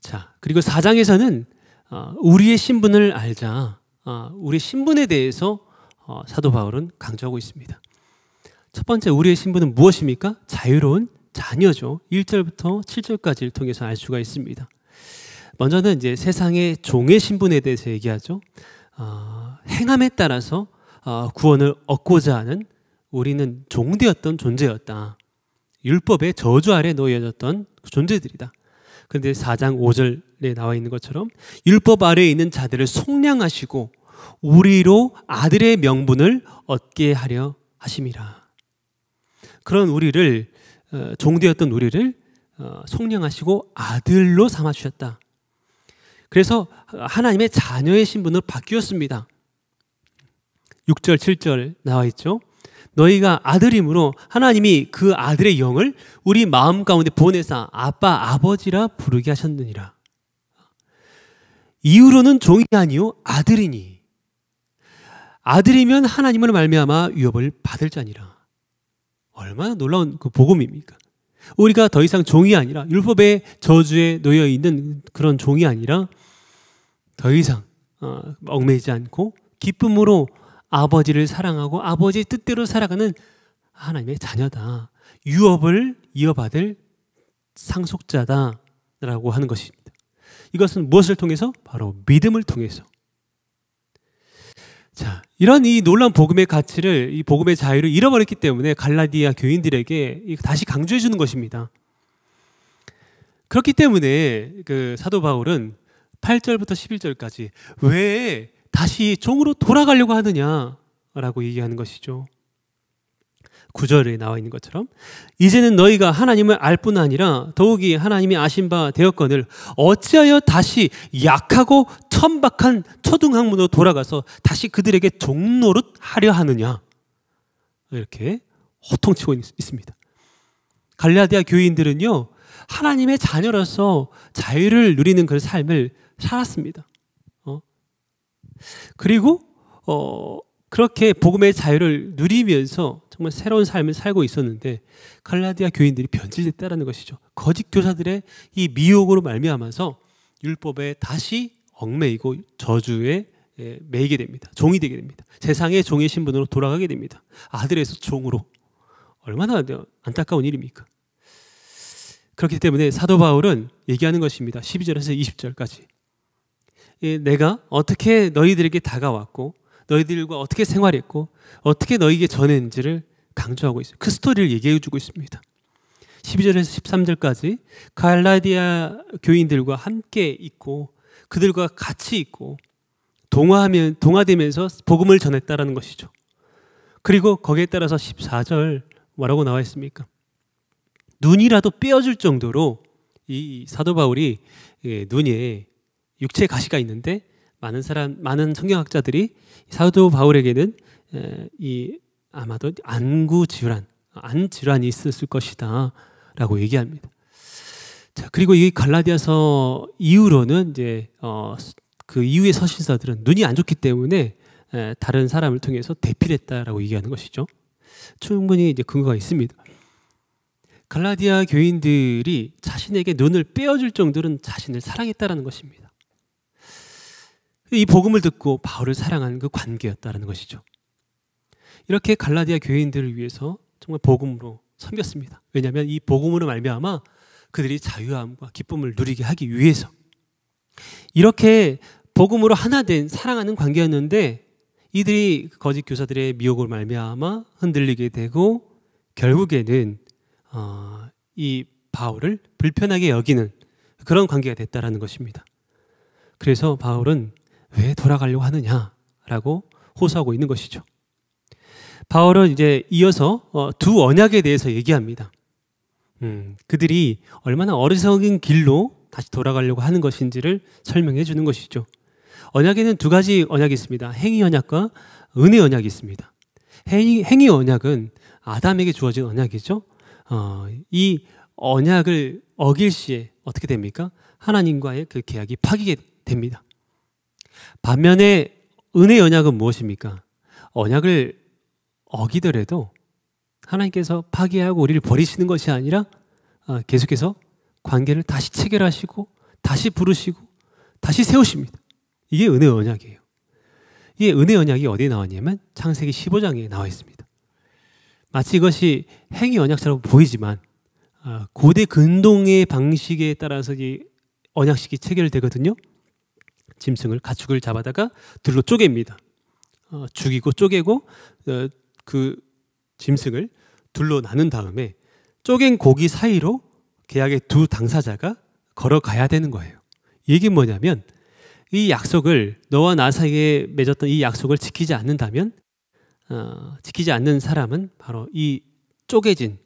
자 그리고 사장에서는 어, 우리의 신분을 알자 어, 우리 신분에 대해서 어, 사도 바울은 강조하고 있습니다. 첫 번째 우리의 신분은 무엇입니까? 자유로운 자녀죠. 1절부터 7절까지를 통해서 알 수가 있습니다. 먼저는 이제 세상의 종의 신분에 대해서 얘기하죠. 어, 행함에 따라서 어, 구원을 얻고자 하는 우리는 종되었던 존재였다. 율법의 저주 아래 놓여졌던 존재들이다. 그런데 4장 5절에 나와 있는 것처럼 율법 아래에 있는 자들을 속량하시고 우리로 아들의 명분을 얻게 하려 하심이라. 그런 우리를 어, 종되었던 우리를 어, 속량하시고 아들로 삼아 주셨다. 그래서 하나님의 자녀의 신분으로 바뀌었습니다. 6절 7절 나와 있죠. 너희가 아들임으로 하나님이 그 아들의 영을 우리 마음 가운데 보내사 아빠 아버지라 부르게 하셨느니라. 이후로는 종이 아니요 아들이니 아들이면 하나님을 말미암아 위협을 받을 자니라. 얼마나 놀라운 그 복음입니까? 우리가 더 이상 종이 아니라 율법의 저주에 놓여 있는 그런 종이 아니라 더 이상 어, 얽매이지 않고 기쁨으로 아버지를 사랑하고 아버지의 뜻대로 살아가는 하나님의 자녀다. 유업을 이어받을 상속자다라고 하는 것입니다. 이것은 무엇을 통해서? 바로 믿음을 통해서. 자, 이런 이놀란 복음의 가치를 이 복음의 자유를 잃어버렸기 때문에 갈라디아 교인들에게 다시 강조해 주는 것입니다. 그렇기 때문에 그 사도 바울은 8절부터 11절까지 왜 다시 종으로 돌아가려고 하느냐라고 얘기하는 것이죠. 구절에 나와 있는 것처럼 이제는 너희가 하나님을 알 뿐 아니라 더욱이 하나님이 아신 바 되었거늘 어찌하여 다시 약하고 천박한 초등학문으로 돌아가서 다시 그들에게 종노릇 하려 하느냐 이렇게 호통치고 있, 습니다 갈라디아 교인들은요 하나님의 자녀로서 자유를 누리는 그런 삶을 살았습니다. 어? 그리고 어, 그렇게 복음의 자유를 누리면서 정말 새로운 삶을 살고 있었는데 갈라디아 교인들이 변질됐다라는 것이죠. 거짓 교사들의 이 미혹으로 말미암아서 율법에 다시 얽매이고 저주에 예, 매이게 됩니다. 종이 되게 됩니다. 세상의 종의 신분으로 돌아가게 됩니다. 아들에서 종으로 얼마나 안타까운 일입니까? 그렇기 때문에 사도 바울은 얘기하는 것입니다. 12절에서 20절까지 예, 내가 어떻게 너희들에게 다가왔고 너희들과 어떻게 생활했고 어떻게 너희에게 전했는지를 강조하고 있어요. 그 스토리를 얘기해 주고 있습니다. 12절에서 13절까지 갈라디아 교인들과 함께 있고 그들과 같이 있고 동화하면 동화되면서 복음을 전했다라는 것이죠. 그리고 거기에 따라서 14절 뭐라고 나와 있습니까? 눈이라도 빼어줄 정도로 이 사도 바울이 예, 눈에 육체 가시가 있는데 많은 사람 많은 성경학자들이 사도 바울에게는 이 아마도 안구 질환 안 질환이 있었을 것이다라고 얘기합니다. 자 그리고 이 갈라디아서 이후로는 이제 어, 그 이후의 서신사들은 눈이 안 좋기 때문에 에, 다른 사람을 통해서 대필했다라고 얘기하는 것이죠. 충분히 이제 근거가 있습니다. 갈라디아 교인들이 자신에게 눈을 빼어줄 정도는 자신을 사랑했다라는 것입니다. 이 복음을 듣고 바울을 사랑한 그 관계였다라는 것이죠. 이렇게 갈라디아 교인들을 위해서 정말 복음으로 섬겼습니다. 왜냐하면 이 복음으로 말미암아 그들이 자유함과 기쁨을 누리게 하기 위해서 이렇게 복음으로 하나 된 사랑하는 관계였는데 이들이 그 거짓 교사들의 미혹을 말미암아 흔들리게 되고 결국에는 어, 이 바울을 불편하게 여기는 그런 관계가 됐다라는 것입니다. 그래서 바울은 왜 돌아가려고 하느냐라고 호소하고 있는 것이죠. 바울은 이제 이어서 어, 두 언약에 대해서 얘기합니다. 음, 그들이 얼마나 어리석은 길로 다시 돌아가려고 하는 것인지를 설명해 주는 것이죠. 언약에는 두 가지 언약이 있습니다. 행위 언약과 은혜 언약이 있습니다. 행위, 행위 언약은 아담에게 주어진 언약이죠. 어, 이 언약을 어길 시에 어떻게 됩니까? 하나님과의 그 계약이 파기게 됩니다. 반면에 은혜 언약은 무엇입니까? 언약을 어기더라도 하나님께서 파괴하고 우리를 버리시는 것이 아니라 어, 계속해서 관계를 다시 체결하시고 다시 부르시고 다시 세우십니다. 이게 은혜 언약이에요. 이 은혜 언약이 어디에 나왔냐면 창세기 15장에 나와 있습니다. 마치 이것이 행위 언약처럼 보이지만 어, 고대 근동의 방식에 따라서 이 언약식이 체결되거든요. 짐승을 가축을 잡아다가 들로 쪼갭니다. 어, 죽이고 쪼개고 어, 그 짐승을 둘로 나눈 다음에 쪼갠 고기 사이로 계약의 두 당사자가 걸어가야 되는 거예요. 이게 뭐냐면 이 약속을 너와 나 사이에 맺었던 이 약속을 지키지 않는다면 어, 지키지 않는 사람은 바로 이 쪼개진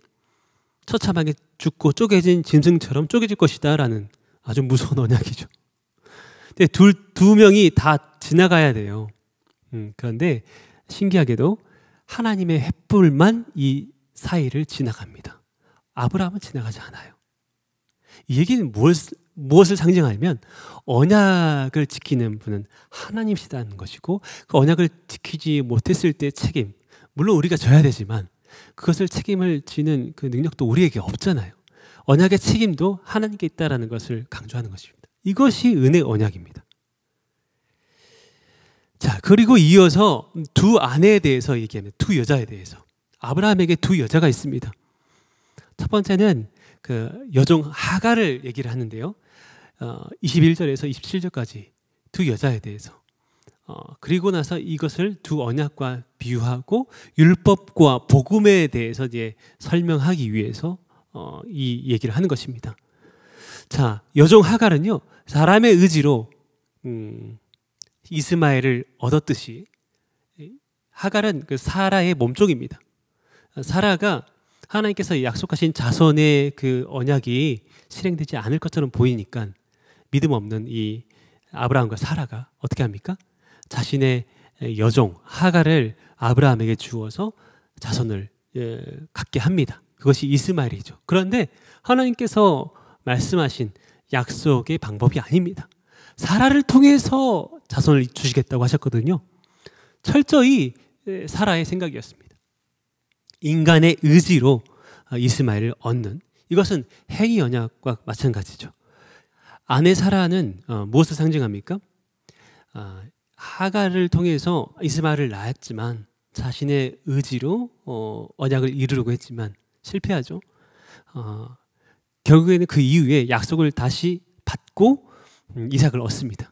처참하게 죽고 쪼개진 짐승처럼 쪼개질 것이다라는 아주 무서운 언약이죠. 근데 둘, 두 명이 다 지나가야 돼요. 음, 그런데 신기하게도 하나님의 햇불만 이 사이를 지나갑니다. 아브라함은 지나가지 않아요. 이 얘기는 무엇, 무엇을 상징하면 언약을 지키는 분은 하나님시다는 것이고 그 언약을 지키지 못했을 때 책임 물론 우리가 져야 되지만 그것을 책임을 지는 그 능력도 우리에게 없잖아요. 언약의 책임도 하나님께 있다라는 것을 강조하는 것입니다. 이것이 은혜 언약입니다. 자, 그리고 이어서 두 아내에 대해서 얘기합니두 여자에 대해서. 아브라함에게 두 여자가 있습니다. 첫 번째는 그 여종 하가를 얘기를 하는데요. 어, 21절에서 27절까지 두 여자에 대해서. 어, 그리고 나서 이것을 두 언약과 비유하고 율법과 복음에 대해서 이제 설명하기 위해서 어, 이 얘기를 하는 것입니다. 자, 여종 하갈은요, 사람의 의지로 음, 이스마엘을 얻었듯이 하갈은 그 사라의 몸종입니다. 사라가 하나님께서 약속하신 자손의 그 언약이 실행되지 않을 것처럼 보이니까 믿음 없는 이 아브라함과 사라가 어떻게 합니까? 자신의 여종 하갈을 아브라함에게 주어서 자손을 예, 갖게 합니다. 그것이 이스마엘이죠. 그런데 하나님께서 말씀하신 약속의 방법이 아닙니다. 사라를 통해서 자손을 주시겠다고 하셨거든요. 철저히 사라의 생각이었습니다. 인간의 의지로 아, 이스마엘을 얻는 이것은 행위 언약과 마찬가지죠. 아내 사라는 어, 무엇을 상징합니까? 아, 하가를 통해서 이스마엘을 낳았지만 자신의 의지로 어, 언약을 이루려고 했지만 실패하죠. 어, 결국에는 그 이후에 약속을 다시 받고 음, 이삭을 얻습니다.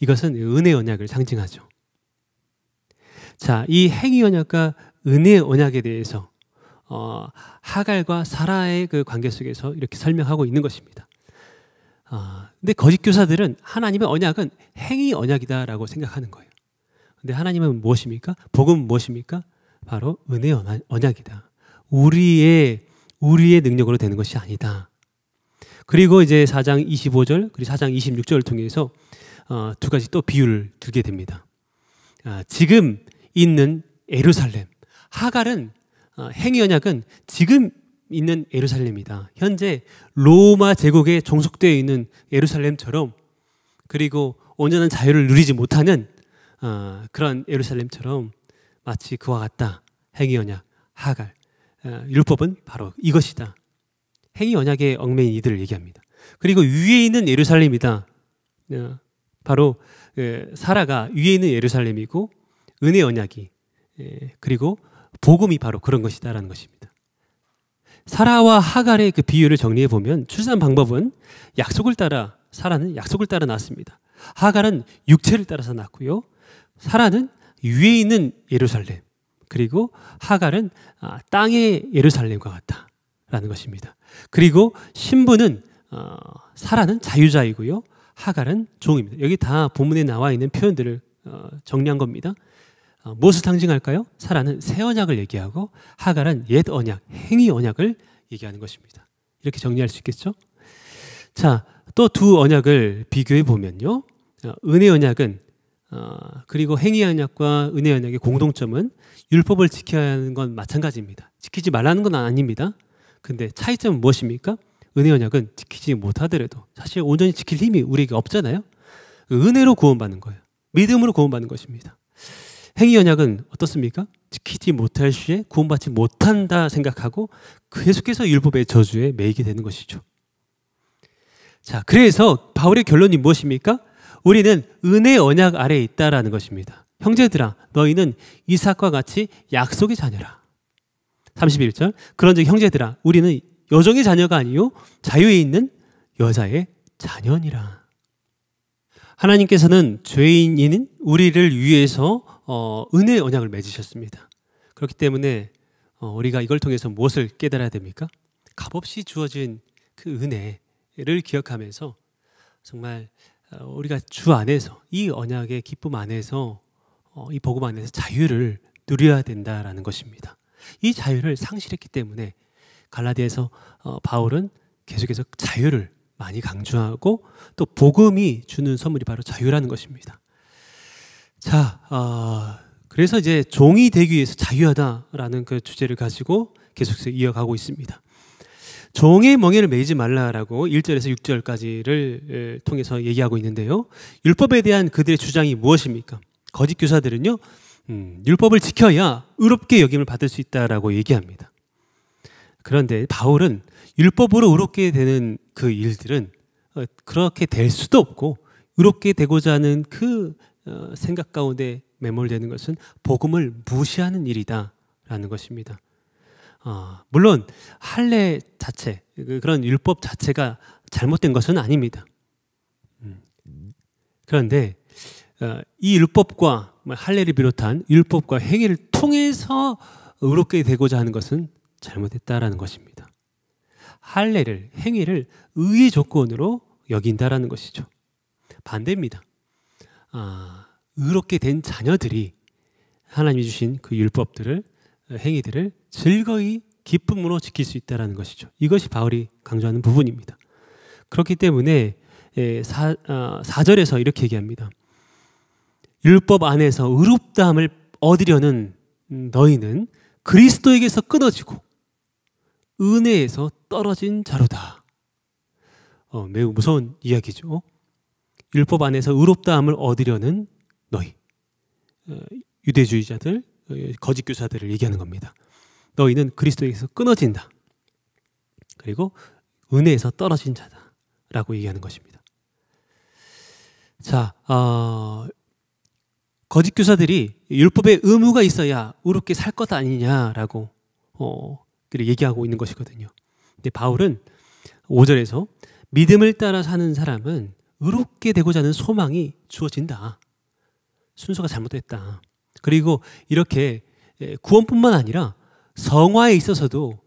이것은 은혜 언약을 상징하죠. 자, 이 행위 언약과 은혜 언약에 대해서 어, 하갈과 사라의 그 관계 속에서 이렇게 설명하고 있는 것입니다. 아, 근데 거짓 교사들은 하나님의 언약은 행위 언약이다라고 생각하는 거예요. 근데 하나님은 무엇입니까? 복음 무엇입니까? 바로 은혜 언약이다. 우리의 우리의 능력으로 되는 것이 아니다. 그리고 이제 4장 25절 그리고 4장 26절을 통해서 어, 두 가지 또 비유를 두게 됩니다. 아, 지금 있는 에루살렘 하갈은 어, 행위 언약은 지금 있는 에루살렘이다. 현재 로마 제국에 종속되어 있는 에루살렘처럼 그리고 온전한 자유를 누리지 못하는 어, 그런 에루살렘처럼 마치 그와 같다. 행위 언약 하갈 어, 율법은 바로 이것이다. 행위 언약의 얽매인 이들을 얘기합니다. 그리고 위에 있는 예루살렘이다. 어, 바로 그, 사라가 위에 있는 예루살렘이고 은혜 언약이 예, 그리고 복음이 바로 그런 것이다라는 것입니다. 사라와 하갈의 그 비유를 정리해 보면 출산 방법은 약속을 따라 사라는 약속을 따라 낳습니다. 하갈은 육체를 따라서 낳고요. 사라는 위에 있는 예루살렘 그리고 하갈은 아, 땅의 예루살렘과 같다라는 것입니다. 그리고 신부는 어, 사라는 자유자이고요. 하갈은 종입니다. 여기 다 본문에 나와 있는 표현들을 어, 정리한 겁니다. 어, 무엇을 상징할까요? 사라는 새 언약을 얘기하고 하갈은 옛 언약, 행위 언약을 얘기하는 것입니다. 이렇게 정리할 수 있겠죠? 자, 또 두 언약을 비교해 보면요. 은혜 언약은 어, 그리고 행위 언약과 은혜 언약의 공동점은 율법을 지켜야 하는 건 마찬가지입니다. 지키지 말라는 건 아닙니다. 근데 차이점은 무엇입니까? 은혜 언약은 지키지 못하더라도 사실 온전히 지킬 힘이 우리에게 없잖아요. 은혜로 구원받는 거예요. 믿음으로 구원받는 것입니다. 행위 언약은 어떻습니까? 지키지 못할 시에 구원받지 못한다 생각하고 계속해서 그 율법의 저주에 매이게 되는 것이죠. 자, 그래서 바울의 결론이 무엇입니까? 우리는 은혜 언약 아래에 있다라는 것입니다. 형제들아 너희는 이삭과 같이 약속의 자녀라. 31절 그런즉 형제들아 우리는 여종의 자녀가 아니요 자유에 있는 여자의 자녀니라. 하나님께서는 죄인인 우리를 위해서 어, 은혜 언약을 맺으셨습니다. 그렇기 때문에 어, 우리가 이걸 통해서 무엇을 깨달아야 됩니까? 값없이 주어진 그 은혜를 기억하면서 정말 어, 우리가 주 안에서 이 언약의 기쁨 안에서 어, 이 복음 안에서 자유를 누려야 된다라는 것입니다. 이 자유를 상실했기 때문에 갈라디아에서 어, 바울은 계속해서 자유를 많이 강조하고 또 복음이 주는 선물이 바로 자유라는 것입니다. 자, 어, 그래서 이제 종이 되기 위해서 자유하다라는 그 주제를 가지고 계속해서 이어가고 있습니다. 종의 멍에를 매이지 말라라고 1절에서 6절까지를 통해서 얘기하고 있는데요. 율법에 대한 그들의 주장이 무엇입니까? 거짓 교사들은요. 음, 율법을 지켜야 의롭게 여김을 받을 수 있다라고 얘기합니다. 그런데 바울은 율법으로 의롭게 되는 그 일들은 어, 그렇게 될 수도 없고 의롭게 되고자 하는 그 어, 생각 가운데 매몰되는 것은 복음을 무시하는 일이다라는 것입니다. 어, 물론 할례 자체 그, 그런 율법 자체가 잘못된 것은 아닙니다. 음. 그런데 어, 이 율법과 뭐 할례를 비롯한 율법과 행위를 통해서 의롭게 되고자 하는 것은 잘못했다라는 것입니다. 할례를 행위를 의의 조건으로 여긴다라는 것이죠. 반대입니다. 아, 의롭게 된 자녀들이 하나님이 주신 그 율법들을 행위들을 즐거이 기쁨으로 지킬 수 있다라는 것이죠. 이것이 바울이 강조하는 부분입니다. 그렇기 때문에 예, 사, 아, 어, 절에서 이렇게 얘기합니다. 율법 안에서 의롭다함을 얻으려는 음, 너희는 그리스도에게서 끊어지고 은혜에서 떨어진 자로다. 어, 매우 무서운 이야기죠. 율법 안에서 의롭다함을 얻으려는 너희 어, 유대주의자들 어, 거짓 교사들을 얘기하는 겁니다. 너희는 그리스도에서 게 끊어진다. 그리고 은혜에서 떨어진 자다. 라고 얘기하는 것입니다. 자, 어, 거짓 교사들이 율법에 의무가 있어야 의롭게 살 것 아니냐라고 어, 얘기하고 있는 것이거든요. 근데 바울은 5절에서 믿음을 따라 사는 사람은 의롭게 되고자 하는 소망이 주어진다. 순서가 잘못됐다. 그리고 이렇게 구원뿐만 아니라 성화에 있어서도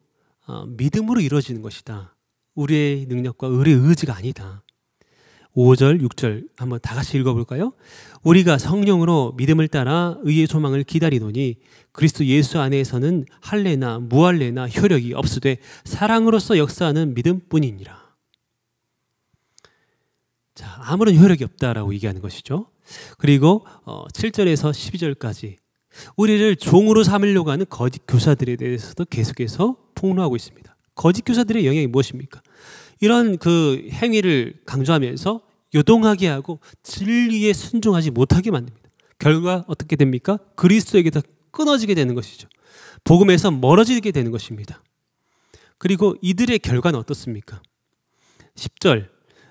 어, 믿음으로 이루어지는 것이다. 우리의 능력과 우리의 의지가 아니다. 5절, 6절 한번 다 같이 읽어볼까요? 우리가 성령으로 믿음을 따라 의의 소망을 기다리노니 그리스도 예수 안에서는 할례나 무할례나 효력이 없으되 사랑으로서 역사하는 믿음뿐이니라. 자, 아무런 효력이 없다라고 얘기하는 것이죠. 그리고 7절에서 어, 12절까지 우리를 종으로 삼으려고 하는 거짓 교사들에 대해서도 계속해서 폭로하고 있습니다. 거짓 교사들의 영향이 무엇입니까? 이런 그 행위를 강조하면서 요동하게 하고 진리에 순종하지 못하게 만듭니다. 결과 어떻게 됩니까? 그리스도에게서 끊어지게 되는 것이죠. 복음에서 멀어지게 되는 것입니다. 그리고 이들의 결과는 어떻습니까? 10절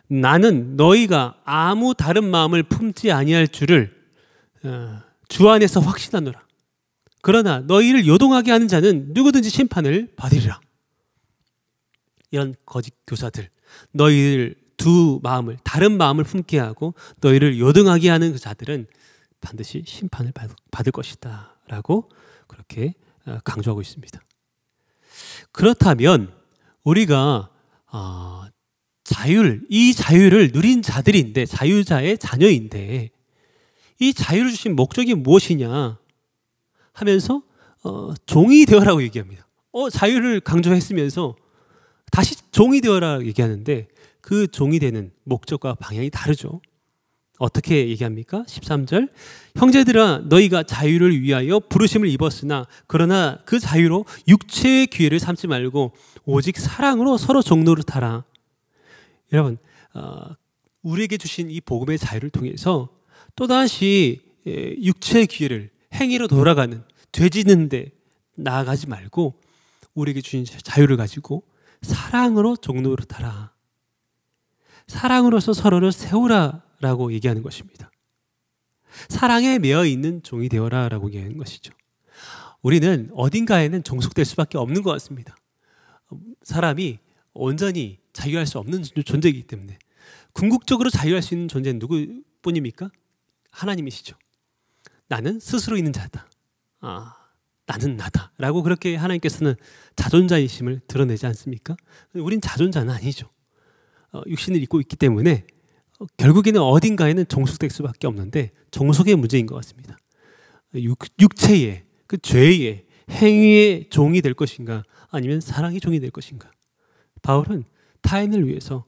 나는 너희가 아무 다른 마음을 품지 아니할 줄을 어, 주 안에서 확신하노라. 그러나 너희를 요동하게 하는 자는 누구든지 심판을 받으리라. 이런 거짓 교사들, 너희를 두 마음을 다른 마음을 품게 하고 너희를 요동하게 하는 그 자들은 반드시 심판을 받을 것이다라고 그렇게 어, 강조하고 있습니다. 그렇다면 우리가 어, 자율 이 자유를 누린 자들인데 자유자의 자녀인데 이 자유를 주신 목적이 무엇이냐 하면서 어, 종이 되어라고 얘기합니다. 어, 자유를 강조했으면서 다시 종이 되어라 얘기하는데 그 종이 되는 목적과 방향이 다르죠. 어떻게 얘기합니까? 13절. 형제들아, 너희가 자유를 위하여 부르심을 입었으나, 그러나 그 자유로 육체의 기회를 삼지 말고, 오직 사랑으로 서로 종로를 타라. 여러분, 어, 우리에게 주신 이 복음의 자유를 통해서 또다시 예, 육체의 기회를 행위로 돌아가는 되지는 데 나아가지 말고 우리에게 주신 자유를 가지고 사랑으로 종로를 타라. 사랑으로서 서로를 세우라라고 얘기하는 것입니다. 사랑에 매어 있는 종이 되어라라고 얘기하는 것이죠. 우리는 어딘가에는 종속될 수밖에 없는 것 같습니다. 사람이 온전히 자유할 수 없는 존재이기 때문에 궁극적으로 자유할 수 있는 존재는 누구뿐입니까? 하나님이시죠. 나는 스스로 있는 자다. 아, 나는 나다라고 그렇게 하나님께서는 자존자의심을 드러내지 않습니까? 우린 자존자는 아니죠. 어, 육신을 입고 있기 때문에 어, 결국에는 어딘가에는 정숙될 수밖에 없는데 정속의 문제인 것 같습니다. 육, 육체의 그 죄의 행위의 종이 될 것인가 아니면 사랑의 종이 될 것인가 바울은 타인을 위해서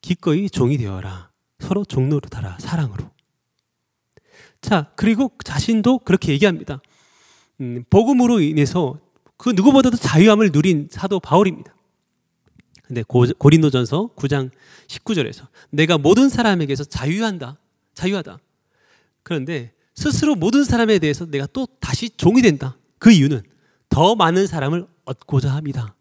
기꺼이 종이 되어라 서로 종로를 달아 사랑으로 자, 그리고 자신도 그렇게 얘기합니다. 음, 복음으로 인해서 그 누구보다도 자유함을 누린 사도 바울입니다. 근데 고, 고린도전서 9장 19절에서 내가 모든 사람에게서 자유한다. 자유하다. 그런데 스스로 모든 사람에 대해서 내가 또 다시 종이 된다. 그 이유는 더 많은 사람을 얻고자 합니다.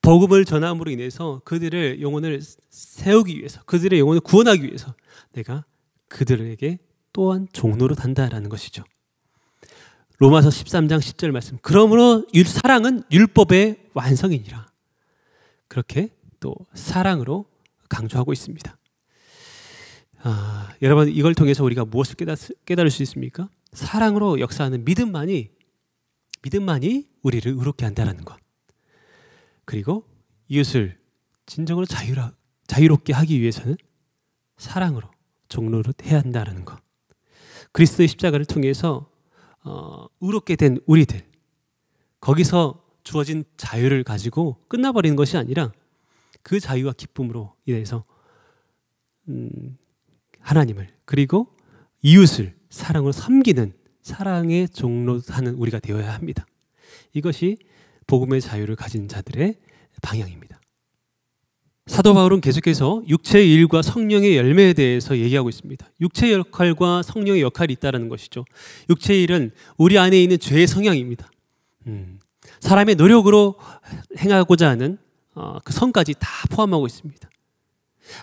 복음을 전함으로 인해서 그들의 영혼을 세우기 위해서, 그들의 영혼을 구원하기 위해서 내가 그들에게 또한 종로로 단다라는 것이죠. 로마서 13장 10절 말씀. 그러므로 사랑은 율법의 완성이니라. 그렇게 또 사랑으로 강조하고 있습니다. 아, 여러분 이걸 통해서 우리가 무엇을 깨달을 수 있습니까? 사랑으로 역사하는 믿음만이 믿음만이 우리를 의롭게 한다라는 것. 그리고 이웃을 진정으로 자유롭게 하기 위해서는 사랑으로 종로를 해야 한다라는 것. 그리스도의 십자가를 통해서 어, 의롭게 된 우리들 거기서 주어진 자유를 가지고 끝나버리는 것이 아니라 그 자유와 기쁨으로 인해서 음, 하나님을 그리고 이웃을 사랑으로 섬기는 사랑의 종로 사는 우리가 되어야 합니다. 이것이 복음의 자유를 가진 자들의 방향입니다. 사도 바울은 계속해서 육체의 일과 성령의 열매에 대해서 얘기하고 있습니다. 육체의 역할과 성령의 역할이 있다는 것이죠. 육체의 일은 우리 안에 있는 죄의 성향입니다. 음, 사람의 노력으로 행하고자 하는 어, 그 성까지 다 포함하고 있습니다.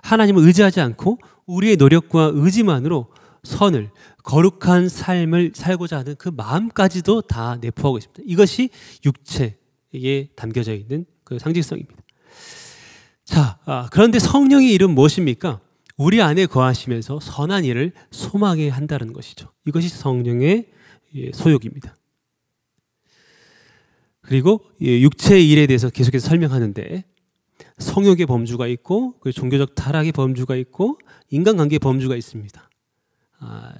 하나님을 의지하지 않고 우리의 노력과 의지만으로 선을 거룩한 삶을 살고자 하는 그 마음까지도 다 내포하고 있습니다. 이것이 육체에 담겨져 있는 그 상징성입니다. 자, 아, 그런데 성령의 일은 무엇입니까? 우리 안에 거하시면서 선한 일을 소망해 한다는 것이죠. 이것이 성령의 예, 소욕입니다. 그리고 예, 육체의 일에 대해서 계속해서 설명하는데 성욕의 범주가 있고 그 종교적 타락의 범주가 있고 인간관계의 범주가 있습니다.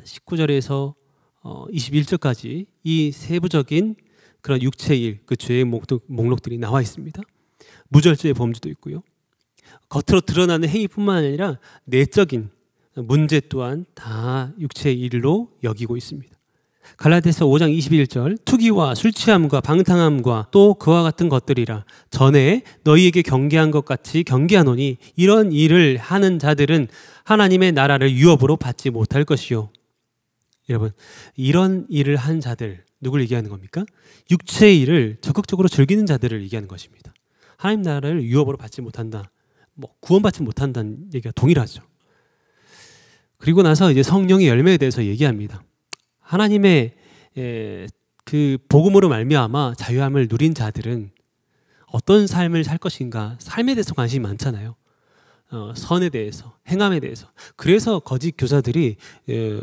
19절에서 아, 21절까지 어, 이 세부적인 그런 육체의 일, 그 죄의 목록들이 나와 있습니다. 무절제의 범주도 있고요. 겉으로 드러나는 행위뿐만 아니라 내적인 문제 또한 다 육체의 일로 여기고 있습니다. 갈라디아서 5장 21절 투기와 술 취함과 방탕함과 또 그와 같은 것들이라 전에 너희에게 경계한 것 같이 경계하노니 이런 일을 하는 자들은 하나님의 나라를 유업으로 받지 못할 것이요. 여러분 이런 일을 한 자들 누굴 얘기하는 겁니까? 육체의 일을 적극적으로 즐기는 자들을 얘기하는 것입니다. 하나님 나라를 유업으로 받지 못한다. 뭐 구원받지 못한다는 얘기가 동일하죠. 그리고 나서 이제 성령의 열매에 대해서 얘기합니다. 하나님의 에, 예, 그 복음으로 말미암아 자유함을 누린 자들은 어떤 삶을 살 것인가 삶에 대해서 관심이 많잖아요. 어, 선에 대해서 행함에 대해서 그래서 거짓 교사들이 에, 예,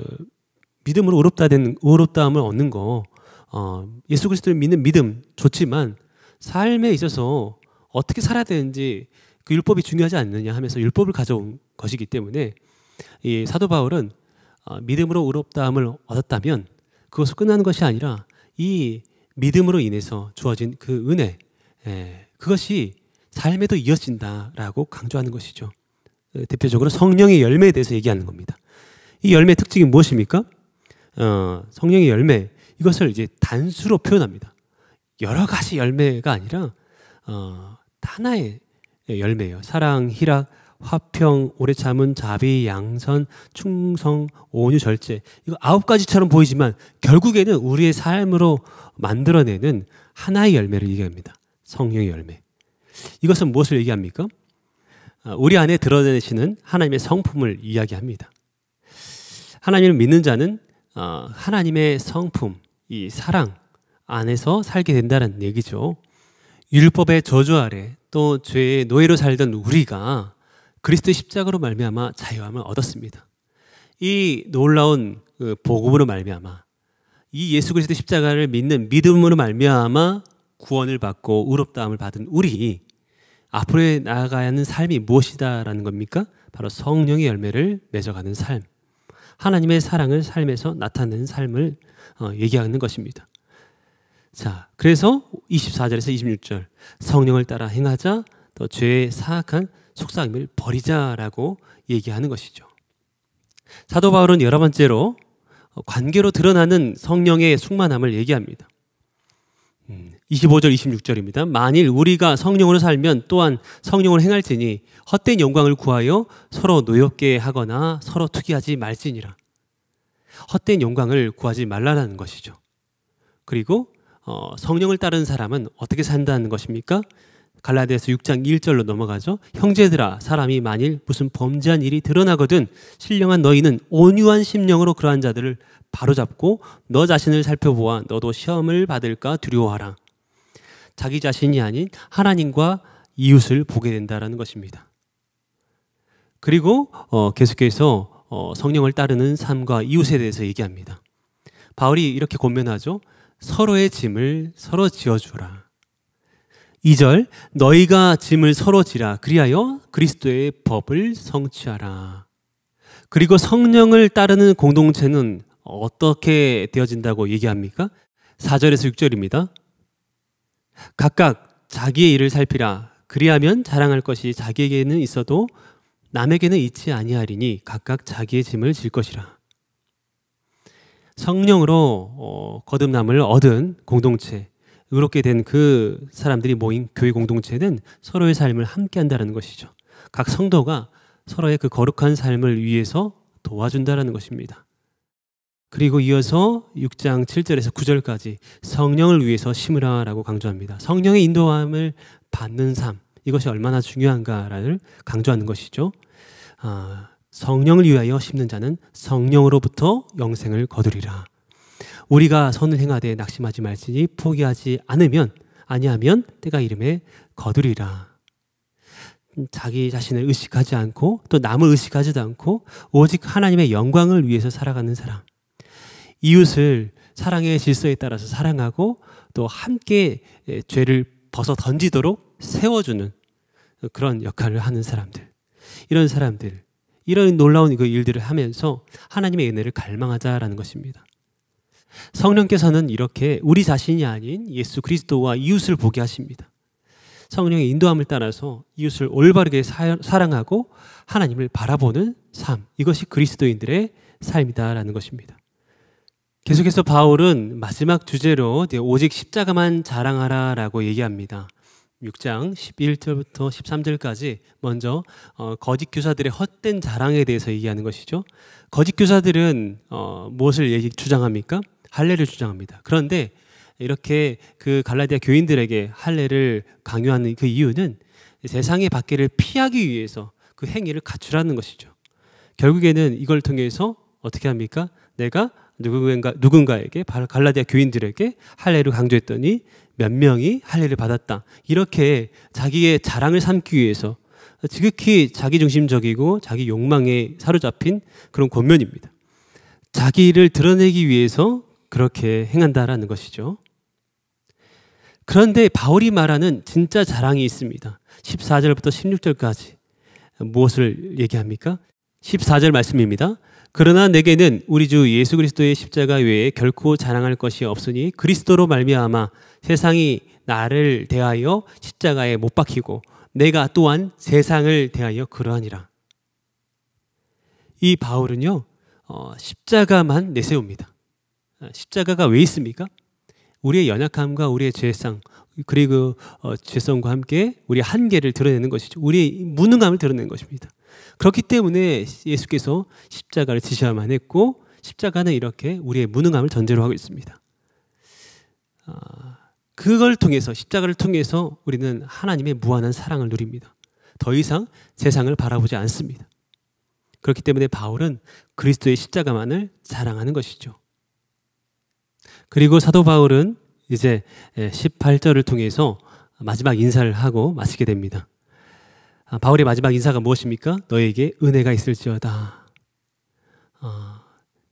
믿음으로 의롭다된 의롭다함을 얻는 거 어, 예수 그리스도를 믿는 믿음 좋지만 삶에 있어서 어떻게 살아야 되는지 그 율법이 중요하지 않느냐 하면서 율법을 가져온 것이기 때문에 이 사도 바울은 어, 믿음으로 의롭다함을 얻었다면 그것을 끝나는 것이 아니라 이 믿음으로 인해서 주어진 그 은혜 예, 그것이 삶에도 이어진다라고 강조하는 것이죠. 그 대표적으로 성령의 열매에 대해서 얘기하는 겁니다. 이 열매의 특징이 무엇입니까? 어, 성령의 열매 이것을 이제 단수로 표현합니다. 여러 가지 열매가 아니라 어, 하나의 예, 열매예요. 사랑, 희락, 화평, 오래 참은 자비, 양선, 충성, 온유, 절제. 이거 아홉 가지처럼 보이지만 결국에는 우리의 삶으로 만들어내는 하나의 열매를 얘기합니다. 성령의 열매. 이것은 무엇을 얘기합니까? 아, 우리 안에 드러내시는 하나님의 성품을 이야기합니다. 하나님을 믿는 자는 어, 하나님의 성품, 이 사랑 안에서 살게 된다는 얘기죠. 율법의 저주 아래 또 죄의 노예로 살던 우리가 그리스도 십자가로 말미암아 자유함을 얻었습니다. 이 놀라운 그 복음으로 말미암아 이 예수 그리스도 십자가를 믿는 믿음으로 말미암아 구원을 받고 의롭다함을 받은 우리 앞으로 나아가야 하는 삶이 무엇이다라는 겁니까? 바로 성령의 열매를 맺어가는 삶, 하나님의 사랑을 삶에서 나타내는 삶을 어, 얘기하는 것입니다. 자, 그래서 24절에서 26절 성령을 따라 행하자 또 죄의 사악한 속삭임을 버리자라고 얘기하는 것이죠. 사도 바울은 여러 번째로 관계로 드러나는 성령의 숙만함을 얘기합니다. 25절 음, 26절입니다. 만일 우리가 성령으로 살면 또한 성령을 행할지니 헛된 영광을 구하여 서로 노엽게 하거나 서로 투기하지 말지니라. 헛된 영광을 구하지 말라라는 것이죠. 그리고 어, 성령을 따른 사람은 어떻게 산다는 것입니까? 갈라디아서 6장 1절로 넘어가죠. 형제들아 사람이 만일 무슨 범죄한 일이 드러나거든 신령한 너희는 온유한 심령으로 그러한 자들을 바로잡고 너 자신을 살펴보아 너도 시험을 받을까 두려워하라. 자기 자신이 아닌 하나님과 이웃을 보게 된다라는 것입니다. 그리고 어, 계속해서 어, 성령을 따르는 삶과 이웃에 대해서 얘기합니다. 바울이 이렇게 권면하죠. 서로의 짐을 서로 지어주라. 2절 너희가 짐을 서로 지라 그리하여 그리스도의 법을 성취하라. 그리고 성령을 따르는 공동체는 어떻게 되어진다고 얘기합니까? 4절에서 6절입니다. 각각 자기의 일을 살피라. 그리하면 자랑할 것이 자기에게는 있어도 남에게는 있지 아니하리니 각각 자기의 짐을 질 것이라. 성령으로 어, 거듭남을 얻은 공동체, 의롭게 된 그 사람들이 모인 교회 공동체는 서로의 삶을 함께 한다는 것이죠. 각 성도가 서로의 그 거룩한 삶을 위해서 도와준다라는 것입니다. 그리고 이어서 6장 7절에서 9절까지 성령을 위해서 심으라라고 강조합니다. 성령의 인도함을 받는 삶 이것이 얼마나 중요한가를 강조하는 것이죠. 아, 성령을 위하여 심는 자는 성령으로부터 영생을 거두리라. 우리가 선을 행하되 낙심하지 말지니 포기하지 않으면 아니하면 때가 이름에 거두리라. 자기 자신을 의식하지 않고 또 남을 의식하지도 않고 오직 하나님의 영광을 위해서 살아가는 사람. 이웃을 사랑의 질서에 따라서 사랑하고 또 함께 죄를 벗어 던지도록 세워주는 그런 역할을 하는 사람들. 이런 사람들. 이런 놀라운 그 일들을 하면서 하나님의 은혜를 갈망하자라는 것입니다. 성령께서는 이렇게 우리 자신이 아닌 예수 그리스도와 이웃을 보게 하십니다. 성령의 인도함을 따라서 이웃을 올바르게 사, 사랑하고 하나님을 바라보는 삶. 이것이 그리스도인들의 삶이다라는 것입니다. 계속해서 바울은 마지막 주제로 오직 십자가만 자랑하라 라고 얘기합니다. 6장 11절부터 13절까지 먼저 어, 거짓 교사들의 헛된 자랑에 대해서 얘기하는 것이죠. 거짓 교사들은 어, 무엇을 얘기, 주장합니까? 할례를 주장합니다. 그런데 이렇게 그 갈라디아 교인들에게 할례를 강요하는 그 이유는 세상의 밖에를 피하기 위해서 그 행위를 갖추라는 것이죠. 결국에는 이걸 통해서 어떻게 합니까? 내가 누군가 누군가에게 갈라디아 교인들에게 할례를 강조했더니 몇 명이 할례를 받았다. 이렇게 자기의 자랑을 삼기 위해서 지극히 자기중심적이고 자기 욕망에 사로잡힌 그런 권면입니다. 자기를 드러내기 위해서 그렇게 행한다라는 것이죠. 그런데 바울이 말하는 진짜 자랑이 있습니다. 14절부터 16절까지 무엇을 얘기합니까? 14절 말씀입니다. 그러나 내게는 우리 주 예수 그리스도의 십자가 외에 결코 자랑할 것이 없으니 그리스도로 말미암아 세상이 나를 대하여 십자가에 못 박히고 내가 또한 세상을 대하여 그러하니라. 이 바울은요 어, 십자가만 내세웁니다. 어, 십자가가 왜 있습니까? 우리의 연약함과 우리의 죄상 그리고 어, 죄성과 함께 우리의 한계를 드러내는 것이죠. 우리의 무능함을 드러내는 것입니다. 그렇기 때문에 예수께서 십자가를 지셔야만 했고 십자가는 이렇게 우리의 무능함을 전제로 하고 있습니다. 아, 그걸 통해서 십자가를 통해서 우리는 하나님의 무한한 사랑을 누립니다. 더 이상 세상을 바라보지 않습니다. 그렇기 때문에 바울은 그리스도의 십자가만을 자랑하는 것이죠. 그리고 사도 바울은 이제 18절을 예, 통해서 마지막 인사를 하고 마치게 됩니다. 아, 바울의 마지막 인사가 무엇입니까? 너에게 은혜가 있을지어다.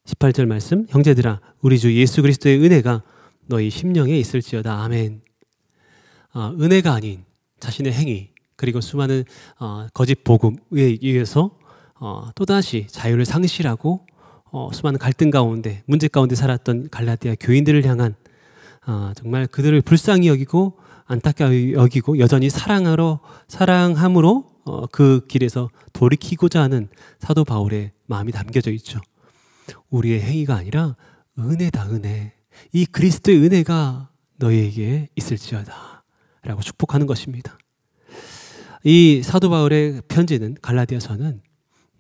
18절 아, 말씀, 형제들아, 우리 주 예수 그리스도의 은혜가 너희 심령에 있을지어다. 아멘. 아, 은혜가 아닌 자신의 행위, 그리고 수많은 거짓 복음에 의해서 어, 또다시 자유를 상실하고 어, 수많은 갈등 가운데, 문제 가운데 살았던 갈라디아 교인들을 향한 정말 그들을 불쌍히 여기고 안타까워 여기고 여전히 사랑하러 사랑함으로 어, 그 길에서 돌이키고자 하는 사도 바울의 마음이 담겨져 있죠. 우리의 행위가 아니라 은혜다 은혜. 이 그리스도의 은혜가 너희에게 있을지어다. 라고 축복하는 것입니다. 이 사도 바울의 편지는 갈라디아서는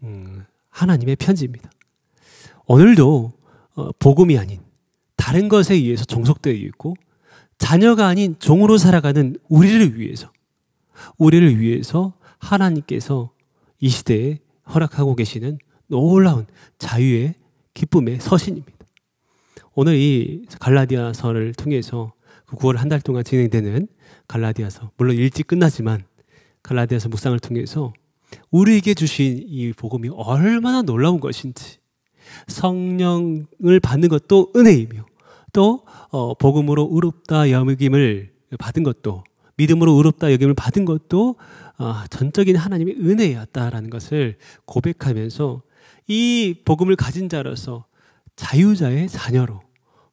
음, 하나님의 편지입니다. 오늘도 어, 복음이 아닌 다른 것에 의해서 종속되어 있고 자녀가 아닌 종으로 살아가는 우리를 위해서, 우리를 위해서 하나님께서 이 시대에 허락하고 계시는 놀라운 자유의 기쁨의 서신입니다. 오늘 이 갈라디아서를 통해서 9월 그 한달 동안 진행되는 갈라디아서, 물론 일찍 끝나지만 갈라디아서 묵상을 통해서 우리에게 주신 이 복음이 얼마나 놀라운 것인지 성령을 받는 것도 은혜이며 또 어, 복음으로 의롭다 여김을 받은 것도 믿음으로 의롭다 여김을 받은 것도 어, 전적인 하나님의 은혜였다라는 것을 고백하면서 이 복음을 가진 자로서 자유자의 자녀로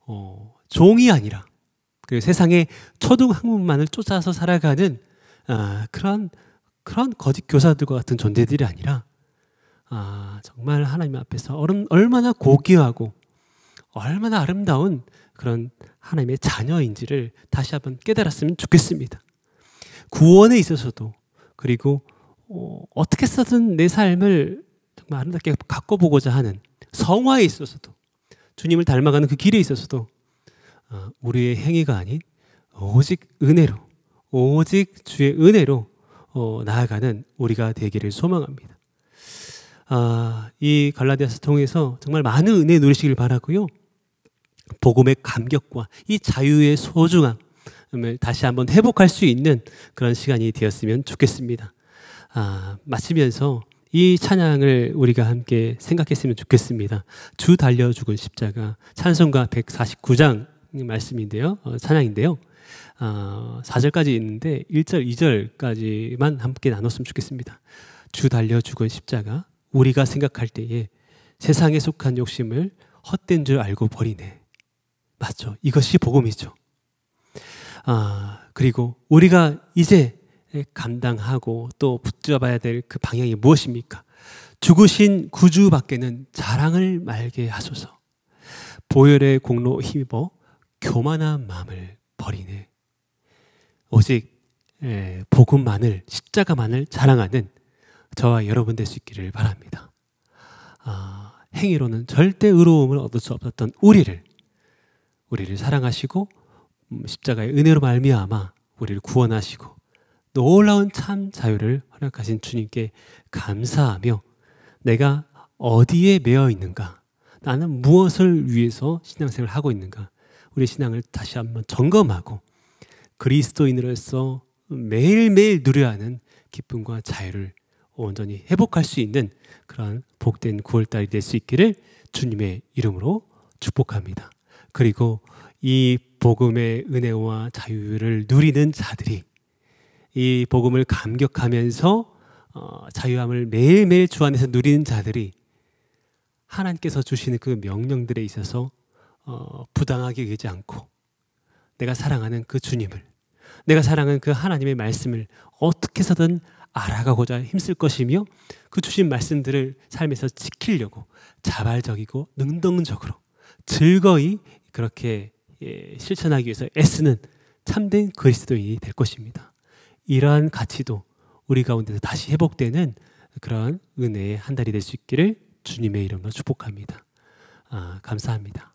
어, 종이 아니라 그 세상의 초등 학문만을 쫓아서 살아가는 아, 그런 그런 거짓 교사들과 같은 존재들이 아니라 아, 정말 하나님 앞에서 얼마나 고귀하고 얼마나 아름다운 그런 하나님의 자녀인지를 다시 한번 깨달았으면 좋겠습니다. 구원에 있어서도 그리고 어, 어떻게 써든 내 삶을 정말 아름답게 가꿔보고자 하는 성화에 있어서도 주님을 닮아가는 그 길에 있어서도 어, 우리의 행위가 아닌 오직 은혜로 오직 주의 은혜로 어, 나아가는 우리가 되기를 소망합니다. 아, 이 갈라디아서 통해서 정말 많은 은혜 누리시길 바라고요. 복음의 감격과 이 자유의 소중함을 다시 한번 회복할 수 있는 그런 시간이 되었으면 좋겠습니다. 아, 마치면서 이 찬양을 우리가 함께 생각했으면 좋겠습니다. 주 달려 죽은 십자가 찬송가 149장 말씀인데요. 어, 찬양인데요. 어, 아, 4절까지 있는데 1절, 2절까지만 함께 나눴으면 좋겠습니다. 주 달려 죽은 십자가 우리가 생각할 때에 세상에 속한 욕심을 헛된 줄 알고 버리네. 맞죠. 이것이 복음이죠. 아, 그리고 우리가 이제 감당하고 또 붙잡아야 될 그 방향이 무엇입니까? 죽으신 구주 밖에는 자랑을 말게 하소서. 보혈의 공로 힘입어 교만한 마음을 버리네. 오직 예, 복음만을 십자가만을 자랑하는 저와 여러분 될 수 있기를 바랍니다. 아, 행위로는 절대 의로움을 얻을 수 없었던 우리를 우리를 사랑하시고 음, 십자가의 은혜로 말미암아 우리를 구원하시고 놀라운 참 자유를 허락하신 주님께 감사하며 내가 어디에 매여 있는가? 나는 무엇을 위해서 신앙생활을 하고 있는가? 우리 신앙을 다시 한번 점검하고 그리스도인으로서 매일매일 누려야 하는 기쁨과 자유를 온전히 회복할 수 있는 그러한 복된 9월달이 될 수 있기를 주님의 이름으로 축복합니다. 그리고 이 복음의 은혜와 자유를 누리는 자들이 이 복음을 감격하면서 어, 자유함을 매일매일 주 안에서 누리는 자들이 하나님께서 주시는 그 명령들에 있어서 어, 부당하게 되지 않고 내가 사랑하는 그 주님을 내가 사랑하는 그 하나님의 말씀을 어떻게 해서든 알아가고자 힘쓸 것이며 그 주신 말씀들을 삶에서 지키려고 자발적이고 능동적으로 즐거이 그렇게 예, 실천하기 위해서 애쓰는 참된 그리스도인이 될 것입니다. 이러한 가치도 우리 가운데서 다시 회복되는 그런 은혜의 한 달이 될 수 있기를 주님의 이름으로 축복합니다. 아, 감사합니다.